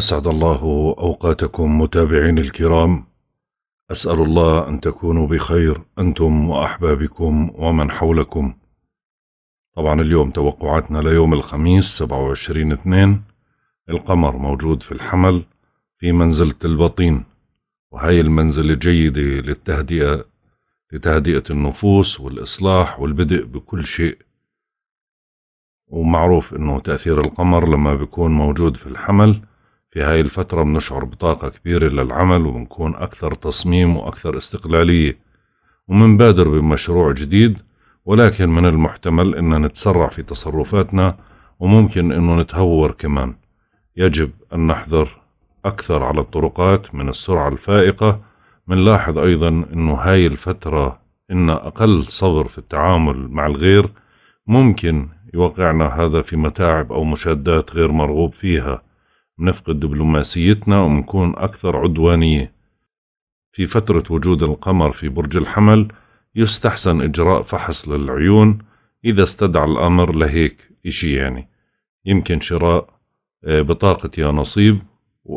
أسعد الله أوقاتكم متابعين الكرام أسأل الله أن تكونوا بخير أنتم وأحبابكم ومن حولكم طبعا اليوم توقعاتنا ليوم الخميس 27 اثنين القمر موجود في الحمل في منزلة البطين وهي المنزلة جيدة للتهدئة لتهدئة النفوس والإصلاح والبدء بكل شيء ومعروف أنه تأثير القمر لما بيكون موجود في الحمل في هاي الفترة بنشعر بطاقة كبيرة للعمل وبنكون أكثر تصميم وأكثر استقلالية ومنبادر بمشروع جديد ولكن من المحتمل أن نتسرع في تصرفاتنا وممكن أنه نتهور كمان يجب أن نحذر أكثر على الطرقات من السرعة الفائقة منلاحظ أيضا أنه هاي الفترة إن أقل صبر في التعامل مع الغير ممكن يوقعنا هذا في متاعب أو مشادات غير مرغوب فيها بنفقد دبلوماسيتنا وبنكون أكثر عدوانية في فترة وجود القمر في برج الحمل يستحسن إجراء فحص للعيون إذا استدعى الأمر لهيك إشي يعني يمكن شراء آه، بطاقة يا نصيب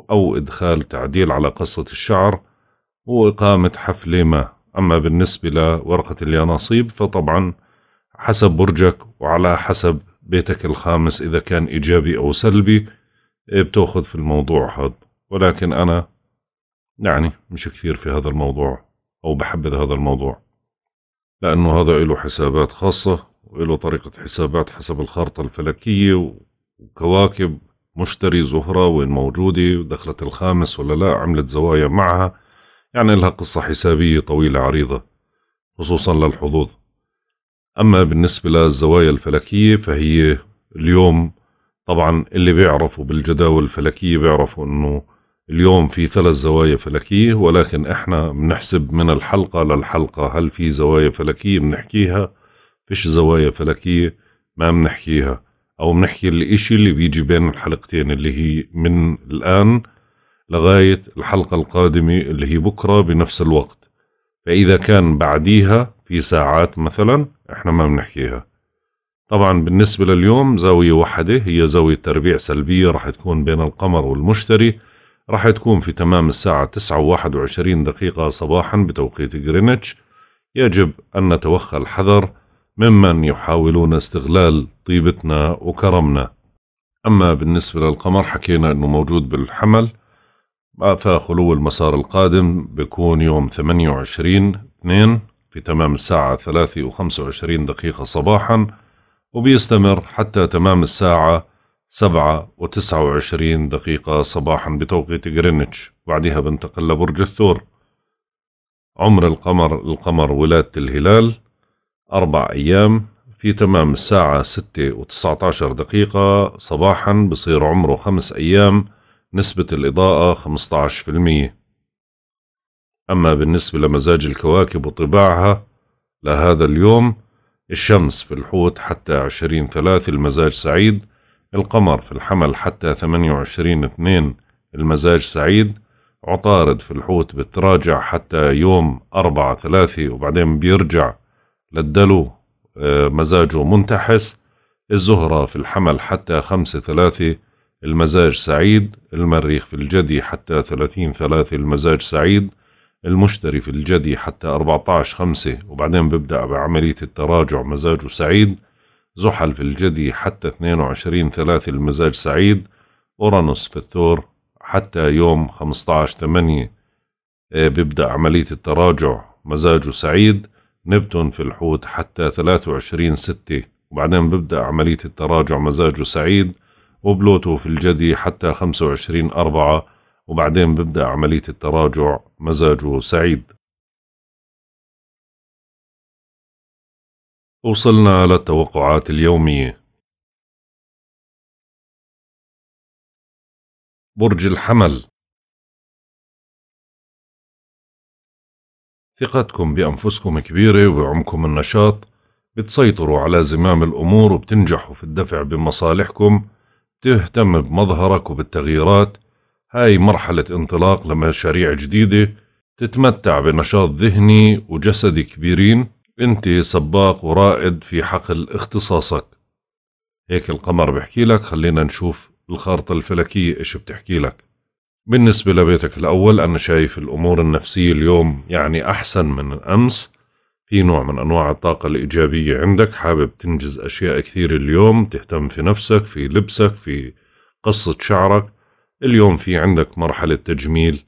أو إدخال تعديل على قصة الشعر وإقامة حفلة ما أما بالنسبة لورقة اليانصيب فطبعا حسب برجك وعلى حسب بيتك الخامس إذا كان إيجابي أو سلبي إيه، بتأخذ في الموضوع هذا ولكن أنا يعني مش كثير في هذا الموضوع أو بحبذ هذا الموضوع لأنه هذا له حسابات خاصة وله طريقة حسابات حسب الخارطة الفلكية وكواكب مشتري زهرة وين موجودة دخلت الخامس ولا لا عملت زوايا معها يعني لها قصة حسابية طويلة عريضة خصوصا للحظوظ أما بالنسبة للزوايا الفلكية فهي اليوم طبعا اللي بيعرفوا بالجداول الفلكية بيعرفوا انه اليوم في ثلاث زوايا فلكية ولكن احنا بنحسب من الحلقة للحلقة هل في زوايا فلكية بنحكيها فيش زوايا فلكية ما بنحكيها او بنحكي الاشي اللي بيجي بين الحلقتين اللي هي من الان لغاية الحلقة القادمة اللي هي بكرة بنفس الوقت فإذا كان بعديها في ساعات مثلا احنا ما بنحكيها طبعا بالنسبة لليوم زاوية واحدة هي زاوية تربيع سلبية راح تكون بين القمر والمشتري راح تكون في تمام الساعة 9 و21 دقيقة صباحا بتوقيت غرينتش يجب أن نتوخى الحذر ممن يحاولون استغلال طيبتنا وكرمنا أما بالنسبة للقمر حكينا أنه موجود بالحمل فخلو المسار القادم بيكون يوم 28 2 في تمام الساعة 3 و25 دقيقة صباحاً وبيستمر حتى تمام الساعة سبعة وتسعة وعشرين دقيقة صباحا بتوقيت غرينتش بعدها بنتقل لبرج الثور عمر القمر القمر ولادة الهلال أربع أيام في تمام الساعة ستة وتسعة عشر دقيقة صباحا بصير عمره خمس أيام نسبة الإضاءة خمسة عشر في المية أما بالنسبة لمزاج الكواكب وطباعها لهذا اليوم الشمس في الحوت حتى عشرين ثلاث المزاج سعيد القمر في الحمل حتى ثمانية وعشرين اثنين المزاج سعيد عطارد في الحوت بتراجع حتى يوم أربعة ثلاثة وبعدين بيرجع للدلو آه، مزاجه منتحس الزهرة في الحمل حتى خمسة ثلاثة المزاج سعيد المريخ في الجدي حتى ثلاثين ثلاثة المزاج سعيد المشتري في الجدي حتى 14 خمسة وبعدين ببدأ بعملية التراجع مزاجه سعيد زحل في الجدي حتى 22 ثلاثة المزاج سعيد أورانوس في الثور حتى يوم 15 8 بيبدأ عملية التراجع مزاجه سعيد نبتون في الحوت حتى 23 6 وبعدين ببدأ عملية التراجع مزاجه سعيد وبلوتو في الجدي حتى 25 أربعة وبعدين ببدأ عملية التراجع مزاجه سعيد وصلنا للتوقعات اليومية برج الحمل ثقتكم بأنفسكم كبيرة وعمكم النشاط بتسيطروا على زمام الأمور وبتنجحوا في الدفع بمصالحكم بتهتم بمظهرك وبالتغييرات هاي مرحلة انطلاق لمشاريع جديدة تتمتع بنشاط ذهني وجسدي كبيرين انت سباق ورائد في حقل اختصاصك هيك القمر بحكي لك خلينا نشوف الخارطة الفلكية إيش بتحكي لك بالنسبة لبيتك الأول أنا شايف الأمور النفسية اليوم يعني أحسن من أمس في نوع من أنواع الطاقة الإيجابية عندك حابب تنجز أشياء كثير اليوم تهتم في نفسك في لبسك في قصة شعرك اليوم في عندك مرحلة تجميل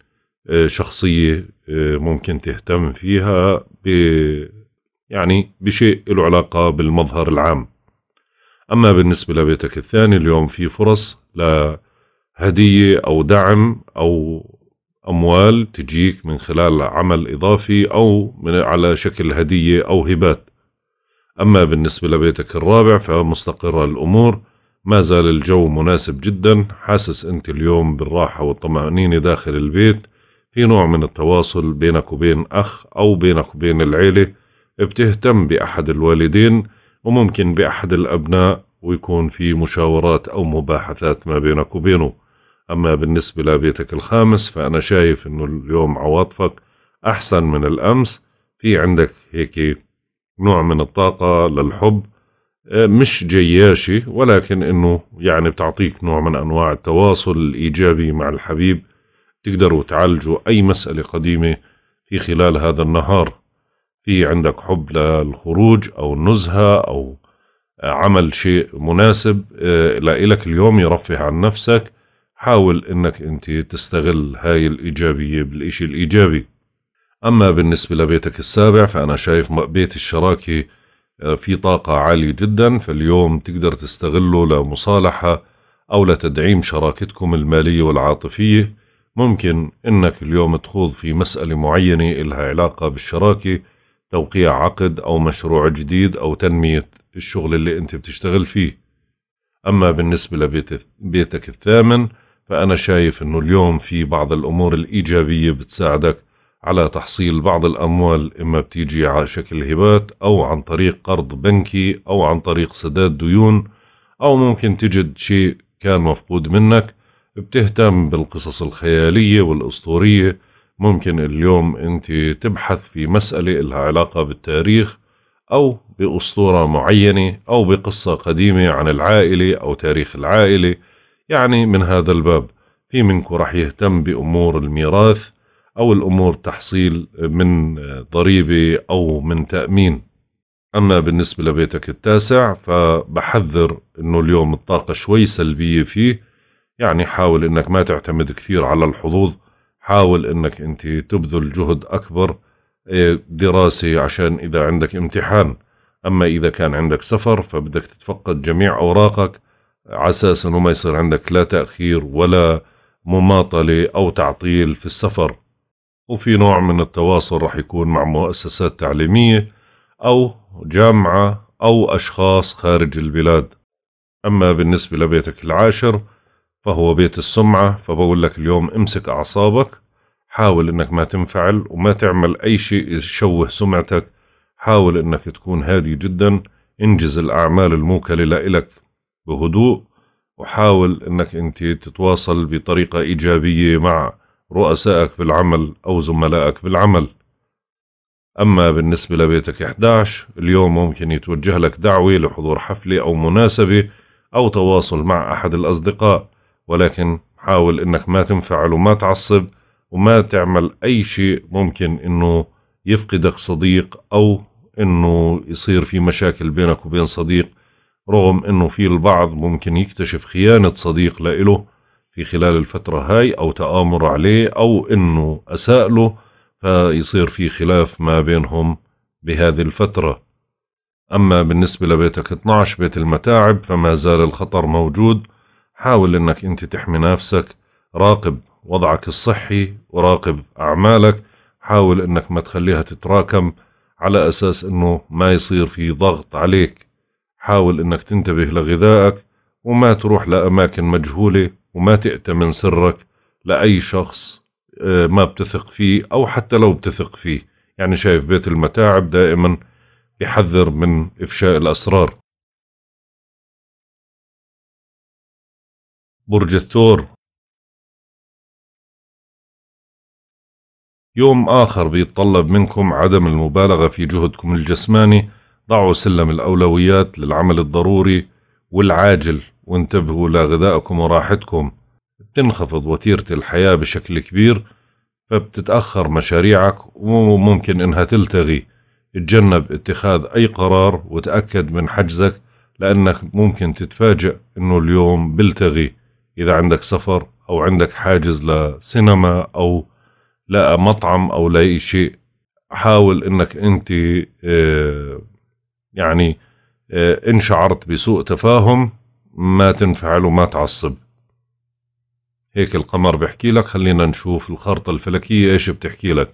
آه، شخصية آه، ممكن تهتم فيها ب يعني بشيء له علاقة بالمظهر العام أما بالنسبة لبيتك الثاني اليوم في فرص لهدية أو دعم أو أموال تجيك من خلال عمل إضافي أو من على شكل هدية أو هبات أما بالنسبة لبيتك الرابع فمستقرة الأمور ما زال الجو مناسب جدا حاسس أنت اليوم بالراحة والطمأنينة داخل البيت في نوع من التواصل بينك وبين أخ أو بينك وبين العيلة بتهتم بأحد الوالدين وممكن بأحد الأبناء ويكون في مشاورات أو مباحثات ما بينك وبينه أما بالنسبة لبيتك الخامس فأنا شايف أنه اليوم عواطفك أحسن من الأمس في عندك هيك نوع من الطاقة للحب آه، مش جياشي ولكن انه يعني بتعطيك نوع من انواع التواصل الايجابي مع الحبيب تقدروا تعالجوا اي مساله قديمه في خلال هذا النهار في عندك حب للخروج او النزهه او عمل شيء مناسب آه، لإلك اليوم يرفه عن نفسك حاول انك انت تستغل هاي الايجابيه بالإشي الايجابي اما بالنسبه لبيتك السابع فانا شايف بيت الشراكه آه، في طاقة عالية جدا فاليوم تقدر تستغله لمصالحة أو لتدعيم شراكتكم المالية والعاطفية ممكن أنك اليوم تخوض في مسألة معينة إلها علاقة بالشراكة توقيع عقد أو مشروع جديد أو تنمية الشغل اللي أنت بتشتغل فيه أما بالنسبة لبيتك الثامن فأنا شايف أنه اليوم في بعض الأمور الإيجابية بتساعدك على تحصيل بعض الأموال إما بتيجي على شكل هبات أو عن طريق قرض بنكي أو عن طريق سداد ديون أو ممكن تجد شيء كان مفقود منك بتهتم بالقصص الخيالية والأسطورية ممكن اليوم أنت تبحث في مسألة إلها علاقة بالتاريخ أو بأسطورة معينة أو بقصة قديمة عن العائلة أو تاريخ العائلة يعني من هذا الباب في منكم رح يهتم بأمور الميراث أو الأمور تحصيل من ضريبة أو من تأمين أما بالنسبة لبيتك التاسع فبحذر أنه اليوم الطاقة شوي سلبية فيه يعني حاول أنك ما تعتمد كثير على الحظوظ حاول أنك أنت تبذل جهد أكبر آه، دراسة عشان إذا عندك امتحان أما إذا كان عندك سفر فبدك تتفقد جميع أوراقك على أساس أنه ما يصير عندك لا تأخير ولا مماطلة أو تعطيل في السفر وفي نوع من التواصل راح يكون مع مؤسسات تعليمية أو جامعة أو أشخاص خارج البلاد أما بالنسبة لبيتك العاشر فهو بيت السمعة فبقول لك اليوم امسك أعصابك حاول إنك ما تنفعل وما تعمل أي شيء يشوه سمعتك حاول إنك تكون هادي جدا انجز الأعمال الموكلة لإلك بهدوء وحاول إنك أنت تتواصل بطريقة إيجابية مع رؤسائك بالعمل أو زملائك بالعمل أما بالنسبة لبيتك 11 اليوم ممكن يتوجه لك دعوة لحضور حفلة أو مناسبة أو تواصل مع أحد الأصدقاء ولكن حاول إنك ما تنفعل وما تعصب وما تعمل أي شيء ممكن إنه يفقدك صديق أو إنه يصير في مشاكل بينك وبين صديق رغم إنه في البعض ممكن يكتشف خيانة صديق لإله في خلال الفترة هاي أو تآمر عليه أو إنه أساء له فيصير في خلاف ما بينهم بهذه الفترة أما بالنسبة لبيتك 12 بيت المتاعب فما زال الخطر موجود حاول إنك أنت تحمي نفسك راقب وضعك الصحي وراقب أعمالك حاول إنك ما تخليها تتراكم على أساس إنه ما يصير في ضغط عليك حاول إنك تنتبه لغذائك وما تروح لأماكن مجهولة وما تأتمن سرك لأي شخص آه، ما بتثق فيه أو حتى لو بتثق فيه يعني شايف بيت المتاعب دائما يحذر من إفشاء الأسرار برج الثور يوم آخر بيتطلب منكم عدم المبالغة في جهدكم الجسماني ضعوا سلم الأولويات للعمل الضروري والعاجل وانتبهوا لغذائكم وراحتكم بتنخفض وتيرة الحياة بشكل كبير فبتتأخر مشاريعك وممكن إنها تلتغي اتجنب اتخاذ أي قرار وتأكد من حجزك لأنك ممكن تتفاجئ إنه اليوم بلتغي إذا عندك سفر أو عندك حاجز لسينما أو لا مطعم أو لأي شيء حاول إنك أنت آه، يعني آه، إن شعرت بسوء تفاهم ما تنفعل وما تعصب هيك القمر بحكي لك خلينا نشوف الخرطة الفلكية ايش بتحكي لك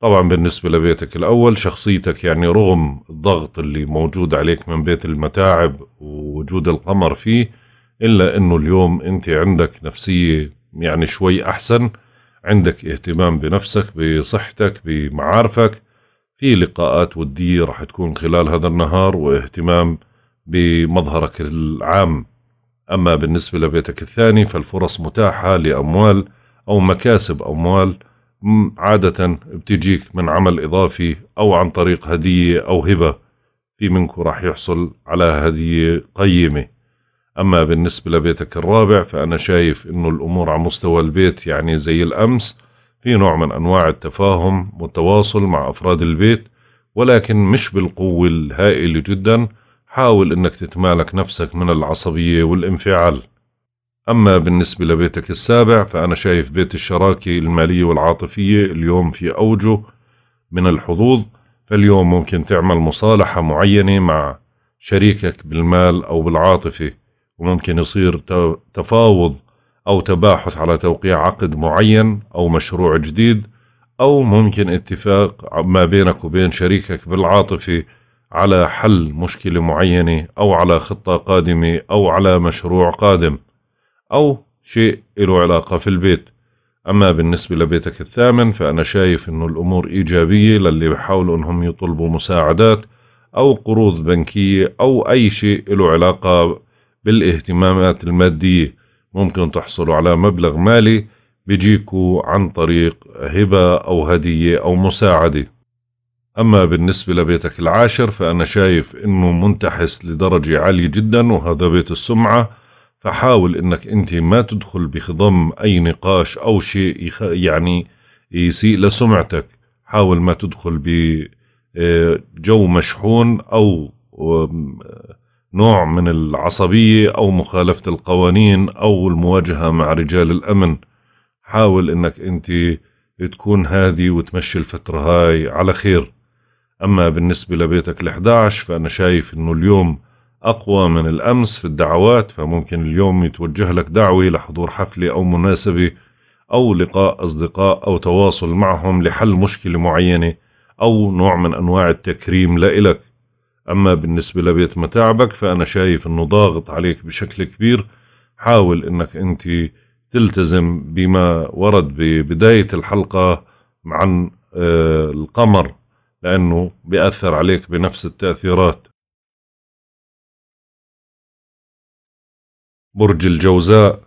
طبعا بالنسبة لبيتك الأول شخصيتك يعني رغم الضغط اللي موجود عليك من بيت المتاعب ووجود القمر فيه إلا أنه اليوم أنت عندك نفسية يعني شوي أحسن عندك اهتمام بنفسك بصحتك بمعارفك في لقاءات ودية راح تكون خلال هذا النهار واهتمام بمظهرك العام أما بالنسبة لبيتك الثاني فالفرص متاحة لأموال أو مكاسب أموال عادة بتجيك من عمل إضافي أو عن طريق هدية أو هبة في منكم راح يحصل على هدية قيمة أما بالنسبة لبيتك الرابع فأنا شايف أنه الأمور على مستوى البيت يعني زي الأمس في نوع من أنواع التفاهم والتواصل مع أفراد البيت ولكن مش بالقوة الهائلة جدا حاول أنك تتمالك نفسك من العصبية والانفعال أما بالنسبة لبيتك السابع فأنا شايف بيت الشراكة المالية والعاطفية اليوم في أوجه من الحظوظ فاليوم ممكن تعمل مصالحة معينة مع شريكك بالمال أو بالعاطفة وممكن يصير تفاوض أو تباحث على توقيع عقد معين أو مشروع جديد أو ممكن اتفاق ما بينك وبين شريكك بالعاطفة على حل مشكلة معينة أو على خطة قادمة أو على مشروع قادم أو شيء له علاقة في البيت أما بالنسبة لبيتك الثامن فأنا شايف أنه الأمور إيجابية للي بحاولوا أنهم يطلبوا مساعدات أو قروض بنكية أو أي شيء له علاقة بالاهتمامات المادية ممكن تحصلوا على مبلغ مالي بيجيكوا عن طريق هبة أو هدية أو مساعدة أما بالنسبة لبيتك العاشر فأنا شايف أنه منتحس لدرجة عالية جدا وهذا بيت السمعة فحاول أنك أنت ما تدخل بخضم أي نقاش أو شيء يخ... يعني يسيء لسمعتك حاول ما تدخل بجو آه، مشحون أو نوع من العصبية أو مخالفة القوانين أو المواجهة مع رجال الأمن حاول أنك أنت تكون هادي وتمشي الفترة هاي على خير أما بالنسبة لبيتك ال11 فأنا شايف أنه اليوم أقوى من الأمس في الدعوات فممكن اليوم يتوجه لك دعوة لحضور حفلة أو مناسبة أو لقاء أصدقاء أو تواصل معهم لحل مشكلة معينة أو نوع من أنواع التكريم لإلك أما بالنسبة لبيت متاعبك فأنا شايف أنه ضاغط عليك بشكل كبير حاول أنك أنت تلتزم بما ورد ببداية الحلقة عن آه، القمر لأنه بيأثر عليك بنفس التأثيرات برج الجوزاء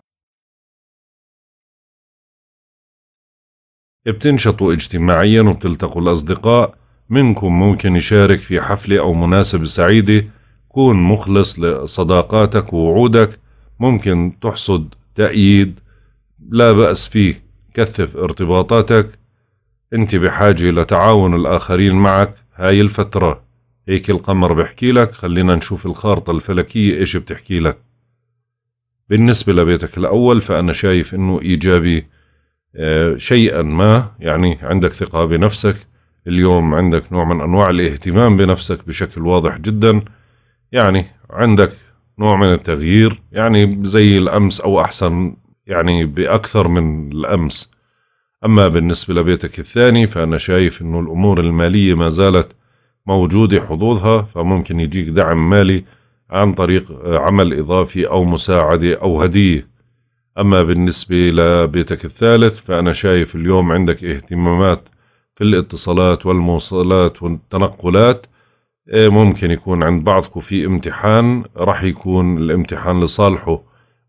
بتنشطوا اجتماعيا وبتلتقوا الأصدقاء منكم ممكن يشارك في حفلة أو مناسبة سعيدة كون مخلص لصداقاتك ووعودك ممكن تحصد تأييد لا بأس فيه كثف ارتباطاتك أنت بحاجة لتعاون الآخرين معك هاي الفترة هيك القمر بحكي لك خلينا نشوف الخارطة الفلكية إيش بتحكي لك بالنسبة لبيتك الأول فأنا شايف أنه إيجابي آه، شيئا ما يعني عندك ثقة بنفسك اليوم عندك نوع من أنواع الاهتمام بنفسك بشكل واضح جدا يعني عندك نوع من التغيير يعني زي الأمس أو أحسن يعني بأكثر من الأمس أما بالنسبة لبيتك الثاني فأنا شايف أنه الأمور المالية ما زالت موجودة حظوظها فممكن يجيك دعم مالي عن طريق آه، عمل إضافي أو مساعدة أو هدية أما بالنسبة لبيتك الثالث فأنا شايف اليوم عندك اهتمامات في الاتصالات والموصلات والتنقلات آه، ممكن يكون عند بعضكم في امتحان رح يكون الامتحان لصالحه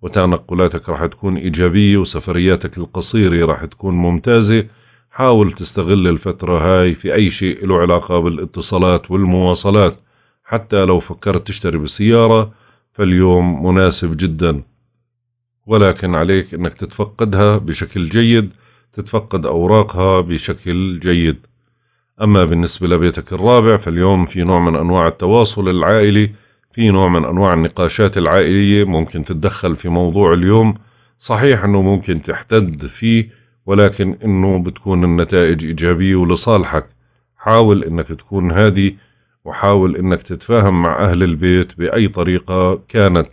وتنقلاتك راح تكون إيجابية وسفرياتك القصيرة راح تكون ممتازة حاول تستغل الفترة هاي في أي شيء له علاقة بالاتصالات والمواصلات حتى لو فكرت تشتري بسيارة فاليوم مناسب جدا ولكن عليك أنك تتفقدها بشكل جيد تتفقد أوراقها بشكل جيد أما بالنسبة لبيتك الرابع فاليوم في نوع من أنواع التواصل العائلي في نوع من أنواع النقاشات العائلية ممكن تتدخل في موضوع اليوم صحيح أنه ممكن تحتد فيه ولكن أنه بتكون النتائج إيجابية ولصالحك حاول أنك تكون هادي وحاول أنك تتفاهم مع أهل البيت بأي طريقة كانت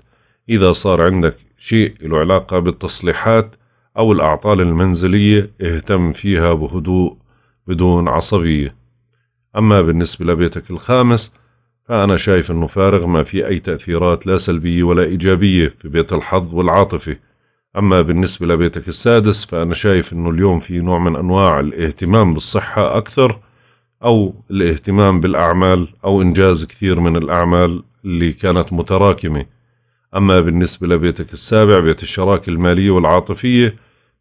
إذا صار عندك شيء له علاقة بالتصليحات أو الأعطال المنزلية اهتم فيها بهدوء بدون عصبية أما بالنسبة لبيتك الخامس فأنا شايف أنه فارغ ما في أي تأثيرات لا سلبية ولا إيجابية في بيت الحظ والعاطفة أما بالنسبة لبيتك السادس فأنا شايف أنه اليوم في نوع من أنواع الاهتمام بالصحة أكثر أو الاهتمام بالأعمال أو إنجاز كثير من الأعمال اللي كانت متراكمة أما بالنسبة لبيتك السابع بيت الشراكة المالية والعاطفية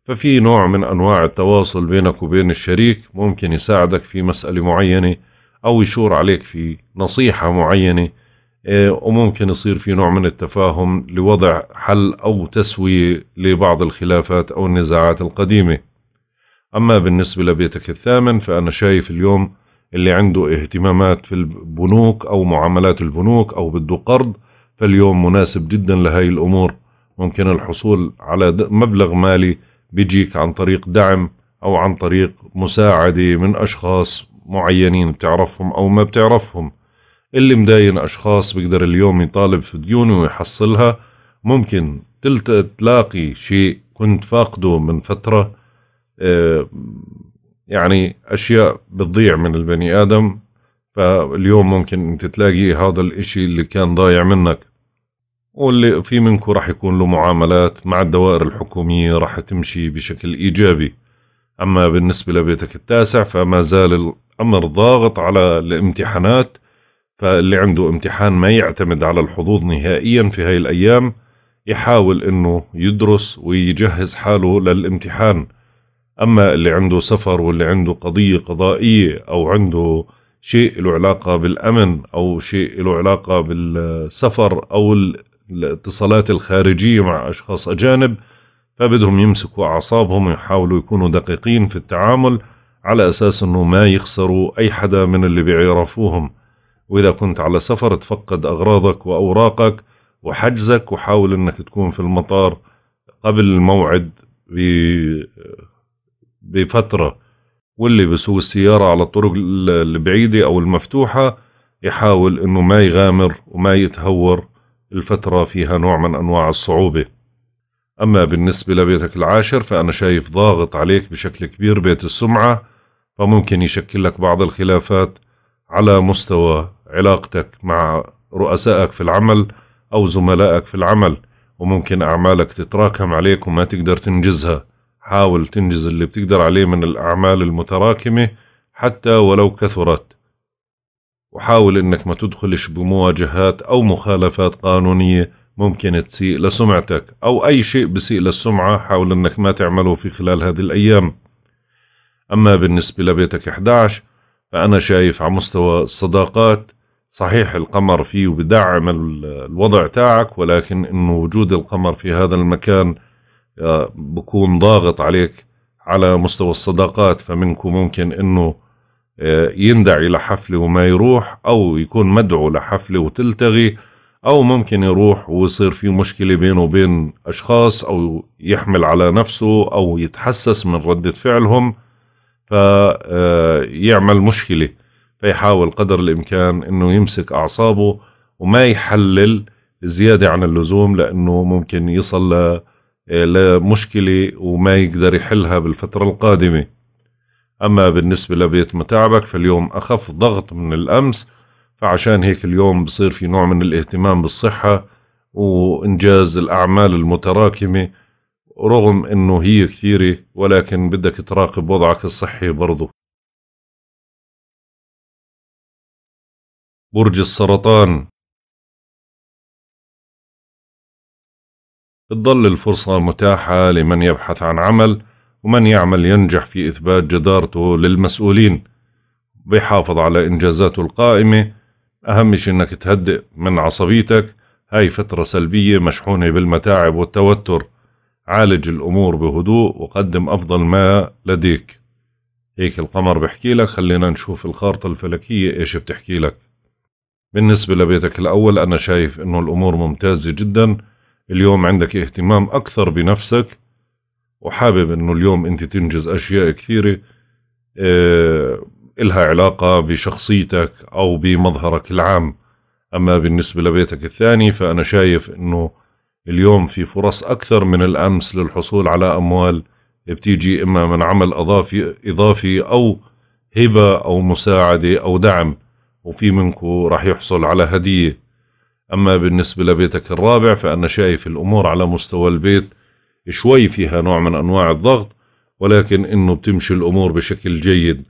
ففي نوع من أنواع التواصل بينك وبين الشريك ممكن يساعدك في مسألة معينة او يشور عليك في نصيحه معينه آه، وممكن يصير في نوع من التفاهم لوضع حل او تسويه لبعض الخلافات او النزاعات القديمه. اما بالنسبه لبيتك الثامن فانا شايف اليوم اللي عنده اهتمامات في البنوك او معاملات البنوك او بده قرض فاليوم مناسب جدا لهي الامور ممكن الحصول على مبلغ مالي بيجيك عن طريق دعم او عن طريق مساعده من اشخاص معينين بتعرفهم أو ما بتعرفهم اللي مداين أشخاص بيقدر اليوم يطالب في ديونه ويحصلها ممكن تلاقي شيء كنت فاقده من فترة آه، يعني أشياء بتضيع من البني آدم فاليوم ممكن أنت تلاقي هذا الإشي اللي كان ضايع منك واللي في منكو راح يكون له معاملات مع الدوائر الحكومية راح تمشي بشكل إيجابي أما بالنسبة لبيتك التاسع فما زال امر ضاغط على الامتحانات فاللي عنده امتحان ما يعتمد على الحظوظ نهائيا في هاي الايام يحاول انه يدرس ويجهز حاله للامتحان اما اللي عنده سفر واللي عنده قضيه قضائيه او عنده شيء له علاقه بالامن او شيء له علاقه بالسفر او الاتصالات الخارجيه مع اشخاص اجانب فبدهم يمسكوا اعصابهم ويحاولوا يكونوا دقيقين في التعامل على أساس أنه ما يخسروا أي حدا من اللي بيعرفوهم وإذا كنت على سفر تفقد أغراضك وأوراقك وحجزك وحاول أنك تكون في المطار قبل الموعد بفترة واللي بسوق السيارة على الطرق البعيدة أو المفتوحة يحاول أنه ما يغامر وما يتهور الفترة فيها نوع من أنواع الصعوبة أما بالنسبة لبيتك العاشر فأنا شايف ضاغط عليك بشكل كبير بيت السمعة فممكن يشكل لك بعض الخلافات على مستوى علاقتك مع رؤسائك في العمل أو زملائك في العمل وممكن أعمالك تتراكم عليك وما تقدر تنجزها حاول تنجز اللي بتقدر عليه من الأعمال المتراكمة حتى ولو كثرت وحاول إنك ما تدخلش بمواجهات أو مخالفات قانونية ممكن تسيء لسمعتك أو أي شيء بسيء للسمعة حاول إنك ما تعمله في خلال هذه الأيام أما بالنسبة لبيتك 11 فأنا شايف على مستوى الصداقات صحيح القمر فيه وبدعم الوضع تاعك ولكن انه وجود القمر في هذا المكان آه، بكون ضاغط عليك على مستوى الصداقات فمنكم ممكن انه آه، يندعي لحفلة وما يروح او يكون مدعو لحفلة وتلتغي او ممكن يروح ويصير في مشكلة بينه وبين اشخاص او يحمل على نفسه او يتحسس من ردة فعلهم فيعمل آه، مشكله فيحاول قدر الامكان انه يمسك اعصابه وما يحلل زياده عن اللزوم لانه ممكن يصل آه، لمشكله وما يقدر يحلها بالفتره القادمه. اما بالنسبه لبيت متاعبك فاليوم اخف ضغط من الامس فعشان هيك اليوم بصير في نوع من الاهتمام بالصحه وانجاز الاعمال المتراكمه رغم انه هي كثيرة ولكن بدك تراقب وضعك الصحي برضو برج السرطان تظل الفرصة متاحة لمن يبحث عن عمل ومن يعمل ينجح في إثبات جدارته للمسؤولين بيحافظ على إنجازاته القائمة أهم شيء إنك تهدئ من عصبيتك هاي فترة سلبية مشحونة بالمتاعب والتوتر عالج الأمور بهدوء وقدم أفضل ما لديك هيك القمر بحكي لك خلينا نشوف الخارطة الفلكية إيش بتحكي لك بالنسبة لبيتك الأول أنا شايف إنه الأمور ممتازة جدا اليوم عندك اهتمام أكثر بنفسك وحابب إنه اليوم أنت تنجز أشياء كثيرة إيه إلها علاقة بشخصيتك أو بمظهرك العام أما بالنسبة لبيتك الثاني فأنا شايف إنه اليوم في فرص أكثر من الأمس للحصول على أموال بتيجي إما من عمل أضافي, إضافي أو هبة أو مساعدة أو دعم وفي منكو راح يحصل على هدية أما بالنسبة لبيتك الرابع فأنا شايف الأمور على مستوى البيت شوي فيها نوع من أنواع الضغط ولكن إنه بتمشي الأمور بشكل جيد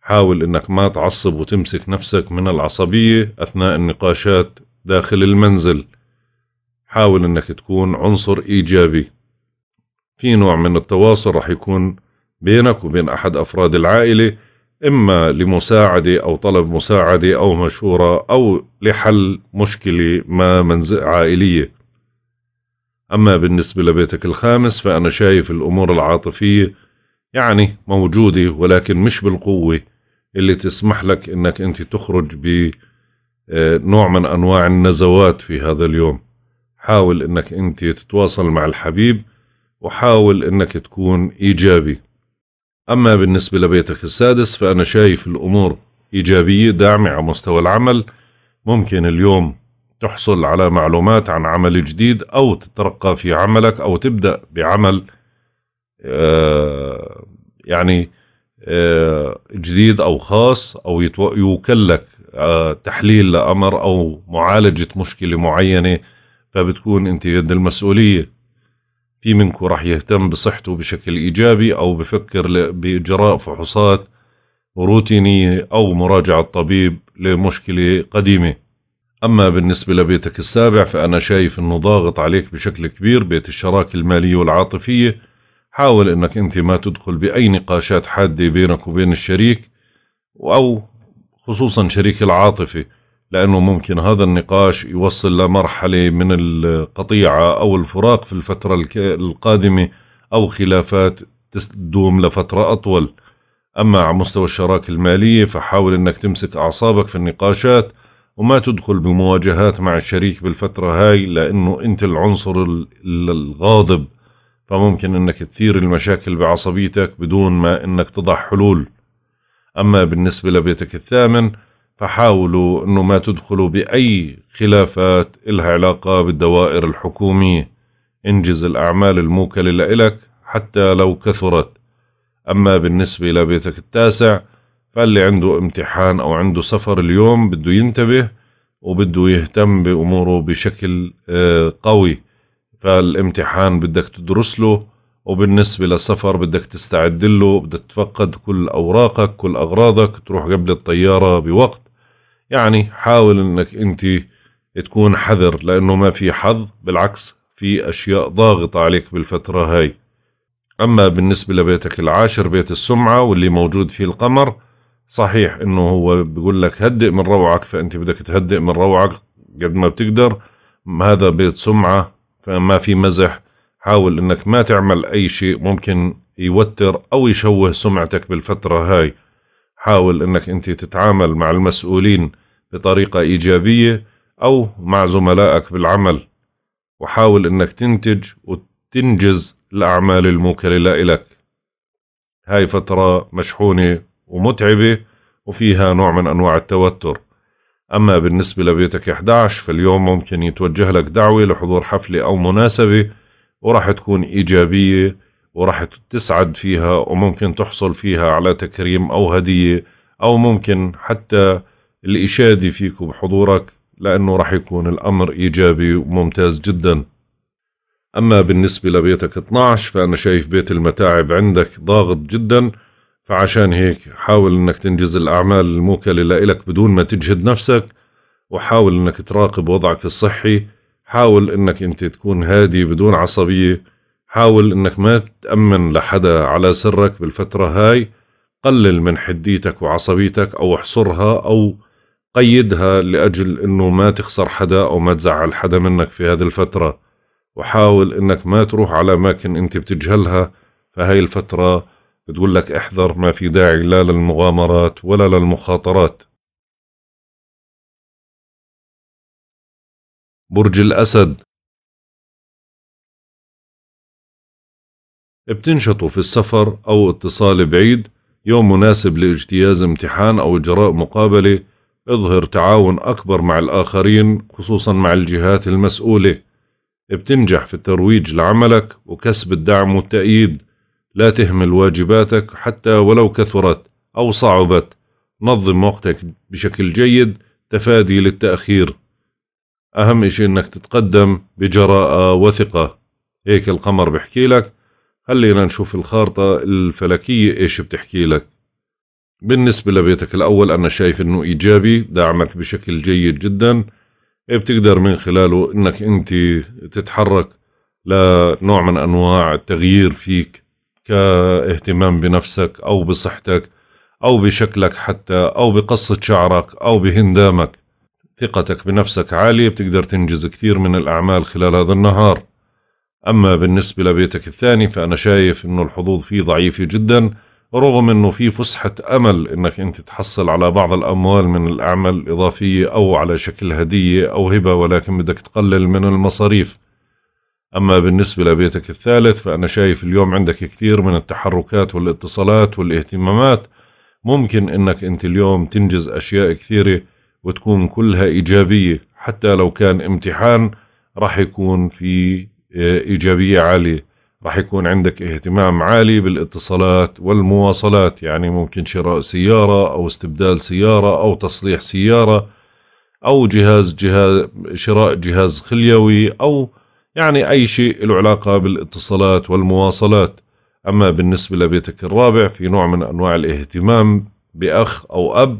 حاول إنك ما تعصب وتمسك نفسك من العصبية أثناء النقاشات داخل المنزل حاول انك تكون عنصر ايجابي في نوع من التواصل رح يكون بينك وبين احد افراد العائله اما لمساعده او طلب مساعده او مشوره او لحل مشكله ما منز عائليه اما بالنسبه لبيتك الخامس فانا شايف الامور العاطفيه يعني موجوده ولكن مش بالقوه اللي تسمح لك انك انت تخرج بنوع من انواع النزوات في هذا اليوم حاول انك انت تتواصل مع الحبيب وحاول انك تكون ايجابي اما بالنسبه لبيتك السادس فانا شايف الامور ايجابيه داعمه على مستوى العمل ممكن اليوم تحصل على معلومات عن عمل جديد او تترقى في عملك او تبدا بعمل آه، يعني آه، جديد او خاص او يوكلك آه تحليل لامر او معالجه مشكله معينه فبتكون انت قد المسؤولية في منكم راح يهتم بصحته بشكل إيجابي أو بفكر بإجراء فحوصات روتينية أو مراجعة طبيب لمشكلة قديمة أما بالنسبة لبيتك السابع فأنا شايف أنه ضاغط عليك بشكل كبير بيت الشراكة المالية والعاطفية حاول أنك أنت ما تدخل بأي نقاشات حادة بينك وبين الشريك أو خصوصا شريك العاطفة لأنه ممكن هذا النقاش يوصل لمرحلة من القطيعة أو الفراق في الفترة القادمة أو خلافات تدوم لفترة أطول أما على مستوى الشراكة المالية فحاول أنك تمسك أعصابك في النقاشات وما تدخل بمواجهات مع الشريك بالفترة هاي لأنه أنت العنصر الغاضب فممكن أنك تثير المشاكل بعصبيتك بدون ما أنك تضع حلول أما بالنسبة لبيتك الثامن فحاولوا انه ما تدخلوا باي خلافات إلها علاقة بالدوائر الحكومية انجز الأعمال الموكلة لإلك حتى لو كثرت أما بالنسبة لبيتك التاسع فاللي عنده امتحان أو عنده سفر اليوم بده ينتبه وبده يهتم بأموره بشكل آه، قوي فالامتحان بدك تدرس له وبالنسبة للسفر بدك تستعد له بدك تفقد كل أوراقك كل أغراضك تروح قبل الطيارة بوقت يعني حاول انك انت تكون حذر لانه ما في حظ بالعكس في اشياء ضاغطه عليك بالفتره هاي اما بالنسبه لبيتك العاشر بيت السمعه واللي موجود فيه القمر صحيح انه هو بيقول لك هدئ من روعك فانت بدك تهدئ من روعك قد ما بتقدر هذا بيت سمعه فما في مزح حاول انك ما تعمل اي شيء ممكن يوتر او يشوه سمعتك بالفتره هاي حاول انك انت تتعامل مع المسؤولين بطريقة إيجابية أو مع زملائك بالعمل وحاول أنك تنتج وتنجز الأعمال الموكلة لك هاي فترة مشحونة ومتعبة وفيها نوع من أنواع التوتر أما بالنسبة لبيتك 11 فاليوم ممكن يتوجه لك دعوة لحضور حفلة أو مناسبة وراح تكون إيجابية وراح تسعد فيها وممكن تحصل فيها على تكريم أو هدية أو ممكن حتى الإشادة فيك وبحضورك لأنه راح يكون الأمر إيجابي وممتاز جدا أما بالنسبة لبيتك 12 فأنا شايف بيت المتاعب عندك ضاغط جدا فعشان هيك حاول أنك تنجز الأعمال الموكلة لإلك بدون ما تجهد نفسك وحاول أنك تراقب وضعك الصحي حاول أنك أنت تكون هادي بدون عصبية حاول أنك ما تأمن لحدا على سرك بالفترة هاي قلل من حديتك وعصبيتك أو احصرها أو قيدها لأجل أنه ما تخسر حدا أو ما تزعل حدا منك في هذه الفترة وحاول أنك ما تروح على أماكن أنت بتجهلها فهي الفترة بتقول لك احذر ما في داعي لا للمغامرات ولا للمخاطرات برج الأسد بتنشطوا في السفر أو اتصال بعيد يوم مناسب لاجتياز امتحان أو إجراء مقابلة اظهر تعاون أكبر مع الآخرين خصوصا مع الجهات المسؤولة بتنجح في الترويج لعملك وكسب الدعم والتأييد لا تهمل واجباتك حتى ولو كثرت أو صعبت نظم وقتك بشكل جيد تفادي للتأخير أهم إشي إنك تتقدم بجراءة وثقة هيك القمر بحكي لك خلينا نشوف الخارطة الفلكية إيش بتحكي لك بالنسبة لبيتك الأول أنا شايف أنه إيجابي دعمك بشكل جيد جدا إيه بتقدر من خلاله أنك أنت تتحرك لنوع من أنواع التغيير فيك كاهتمام بنفسك أو بصحتك أو بشكلك حتى أو بقصة شعرك أو بهندامك ثقتك بنفسك عالية بتقدر تنجز كثير من الأعمال خلال هذا النهار أما بالنسبة لبيتك الثاني فأنا شايف أنه الحظوظ فيه ضعيفة جداً رغم انه في فسحة امل انك انت تحصل على بعض الاموال من الاعمال الاضافية او على شكل هدية او هبة ولكن بدك تقلل من المصاريف اما بالنسبة لبيتك الثالث فانا شايف اليوم عندك كثير من التحركات والاتصالات والاهتمامات ممكن انك انت اليوم تنجز اشياء كثيرة وتكون كلها ايجابية حتى لو كان امتحان راح يكون في آه، ايجابية عالية راح يكون عندك اهتمام عالي بالاتصالات والمواصلات يعني ممكن شراء سيارة أو استبدال سيارة أو تصليح سيارة أو جهاز جهاز شراء جهاز خليوي أو يعني أي شيء له علاقة بالاتصالات والمواصلات أما بالنسبة لبيتك الرابع في نوع من أنواع الاهتمام بأخ أو أب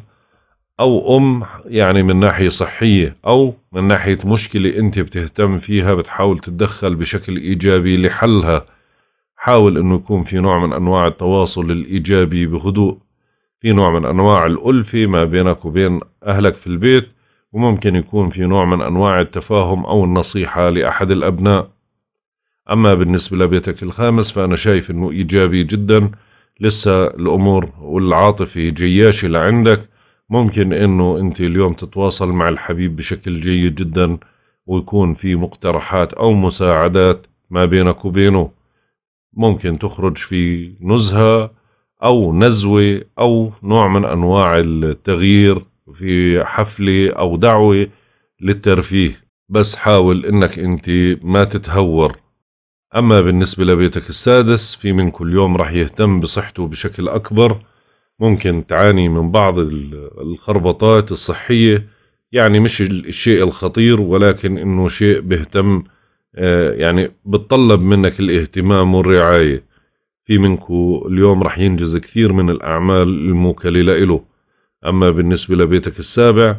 أو أم يعني من ناحية صحية أو من ناحية مشكلة أنت بتهتم فيها بتحاول تتدخل بشكل إيجابي لحلها حاول أنه يكون في نوع من أنواع التواصل الإيجابي بهدوء في نوع من أنواع الألفة ما بينك وبين أهلك في البيت وممكن يكون في نوع من أنواع التفاهم أو النصيحة لأحد الأبناء أما بالنسبة لبيتك الخامس فأنا شايف أنه إيجابي جدا لسه الأمور والعاطفة جياشة لعندك ممكن انه انت اليوم تتواصل مع الحبيب بشكل جيد جدا ويكون في مقترحات او مساعدات ما بينك وبينه ممكن تخرج في نزهه او نزوه او نوع من انواع التغيير في حفله او دعوه للترفيه بس حاول انك انت ما تتهور اما بالنسبه لبيتك السادس في من كل يوم يهتم بصحته بشكل اكبر ممكن تعاني من بعض الخربطات الصحية يعني مش الشيء الخطير ولكن انه شيء بيهتم آه، يعني بتطلب منك الاهتمام والرعاية في منكو اليوم رح ينجز كثير من الأعمال الموكلة له أما بالنسبة لبيتك السابع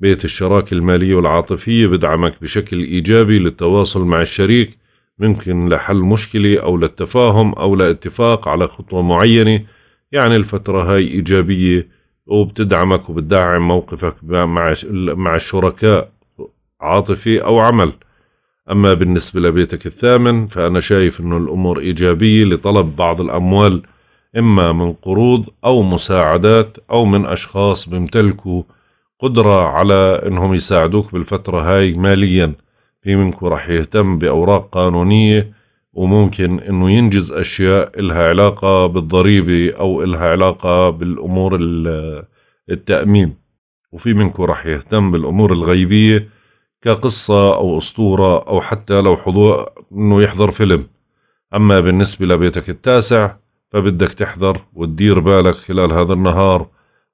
بيت الشراكة المالية والعاطفية بدعمك بشكل إيجابي للتواصل مع الشريك ممكن لحل مشكلة أو للتفاهم أو لاتفاق على خطوة معينة يعني الفترة هاي إيجابية وبتدعمك وبتدعم موقفك مع مع الشركاء عاطفي أو عمل أما بالنسبة لبيتك الثامن فأنا شايف أنه الأمور إيجابية لطلب بعض الأموال إما من قروض أو مساعدات أو من أشخاص بيمتلكوا قدرة على أنهم يساعدوك بالفترة هاي ماليا في منكم رح يهتم بأوراق قانونية وممكن انه ينجز اشياء إلها علاقة بالضريبة او إلها علاقة بالامور التأمين وفي منكم رح يهتم بالامور الغيبية كقصة او اسطورة او حتى لو حضور انه يحضر فيلم اما بالنسبة لبيتك التاسع فبدك تحذر وتدير بالك خلال هذا النهار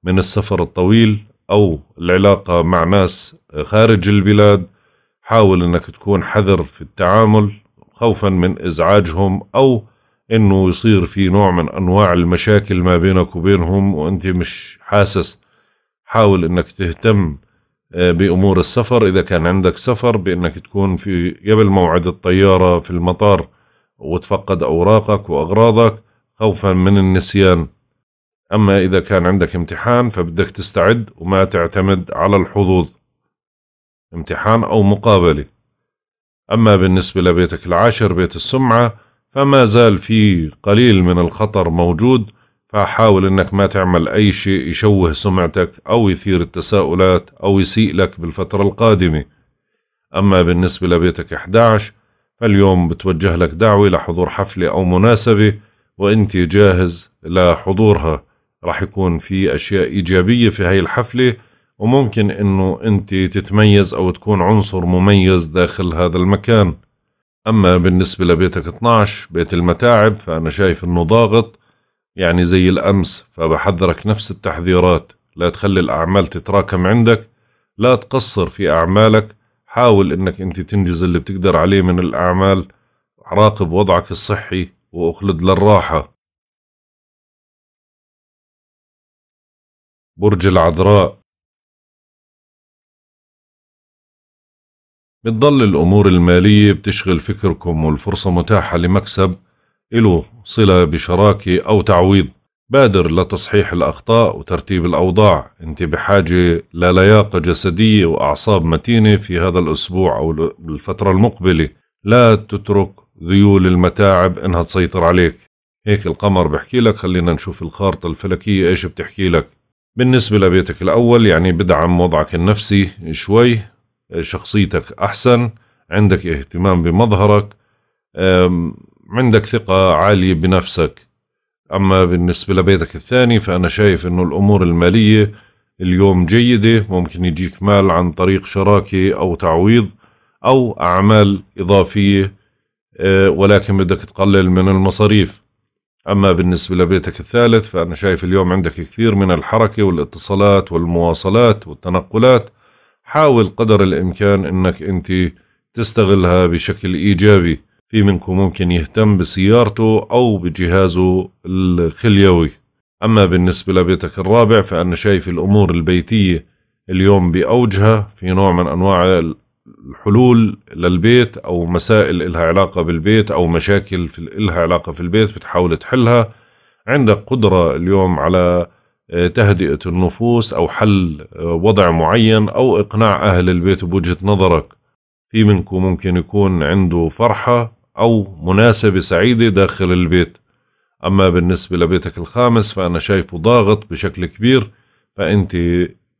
من السفر الطويل او العلاقة مع ناس خارج البلاد حاول انك تكون حذر في التعامل خوفا من ازعاجهم او انه يصير في نوع من انواع المشاكل ما بينك وبينهم وانت مش حاسس حاول انك تهتم آه، بامور السفر اذا كان عندك سفر بانك تكون في قبل موعد الطياره في المطار وتفقد اوراقك واغراضك خوفا من النسيان اما اذا كان عندك امتحان فبدك تستعد وما تعتمد على الحظوظ امتحان او مقابله أما بالنسبة لبيتك العاشر بيت السمعة فما زال في قليل من الخطر موجود فحاول انك ما تعمل اي شيء يشوه سمعتك او يثير التساؤلات او يسيء لك بالفترة القادمة اما بالنسبة لبيتك 11 فاليوم بتوجه لك دعوة لحضور حفلة او مناسبة وانت جاهز لحضورها رح يكون في اشياء ايجابية في هاي الحفلة وممكن انه انت تتميز او تكون عنصر مميز داخل هذا المكان اما بالنسبة لبيتك 12 بيت المتاعب فانا شايف انه ضاغط يعني زي الامس فبحذرك نفس التحذيرات لا تخلي الاعمال تتراكم عندك لا تقصر في اعمالك حاول انك انت تنجز اللي بتقدر عليه من الاعمال راقب وضعك الصحي واخلد للراحة برج العذراء بتضل الأمور المالية بتشغل فكركم والفرصة متاحة لمكسب إلو صلة بشراكة أو تعويض بادر لتصحيح الأخطاء وترتيب الأوضاع أنت بحاجة للياقة جسدية وأعصاب متينة في هذا الأسبوع أو الفترة المقبلة لا تترك ذيول المتاعب إنها تسيطر عليك هيك القمر بحكي لك خلينا نشوف الخارطة الفلكية إيش بتحكي لك بالنسبة لبيتك الأول يعني بدعم وضعك النفسي شوي شخصيتك أحسن عندك اهتمام بمظهرك عندك ثقة عالية بنفسك أما بالنسبة لبيتك الثاني فأنا شايف أنه الأمور المالية اليوم جيدة ممكن يجيك مال عن طريق شراكة أو تعويض أو أعمال إضافية آه، ولكن بدك تقلل من المصاريف أما بالنسبة لبيتك الثالث فأنا شايف اليوم عندك كثير من الحركة والاتصالات والمواصلات والتنقلات حاول قدر الإمكان أنك أنت تستغلها بشكل إيجابي في منكم ممكن يهتم بسيارته أو بجهازه الخليوي أما بالنسبة لبيتك الرابع فأنا شايف الأمور البيتية اليوم بأوجها في نوع من أنواع الحلول للبيت أو مسائل إلها علاقة بالبيت أو مشاكل إلها علاقة في البيت بتحاول تحلها عندك قدرة اليوم على تهدئة النفوس أو حل آه، وضع معين أو إقناع أهل البيت بوجهة نظرك في منكم ممكن يكون عنده فرحة أو مناسبة سعيدة داخل البيت أما بالنسبة لبيتك الخامس فأنا شايفه ضاغط بشكل كبير فأنت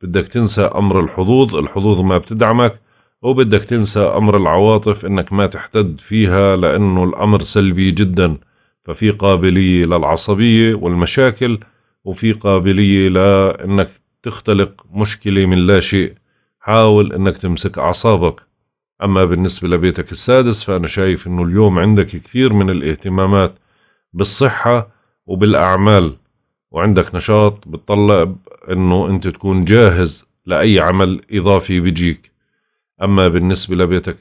بدك تنسى أمر الحظوظ الحظوظ ما بتدعمك وبدك تنسى أمر العواطف إنك ما تحتد فيها لأنه الأمر سلبي جدا ففي قابلية للعصبية والمشاكل وفي قابلية لأنك تختلق مشكلة من لا شيء حاول أنك تمسك أعصابك أما بالنسبة لبيتك السادس فأنا شايف أنه اليوم عندك كثير من الاهتمامات بالصحة وبالأعمال وعندك نشاط بتطلب أنه أنت تكون جاهز لأي عمل إضافي بيجيك أما بالنسبة لبيتك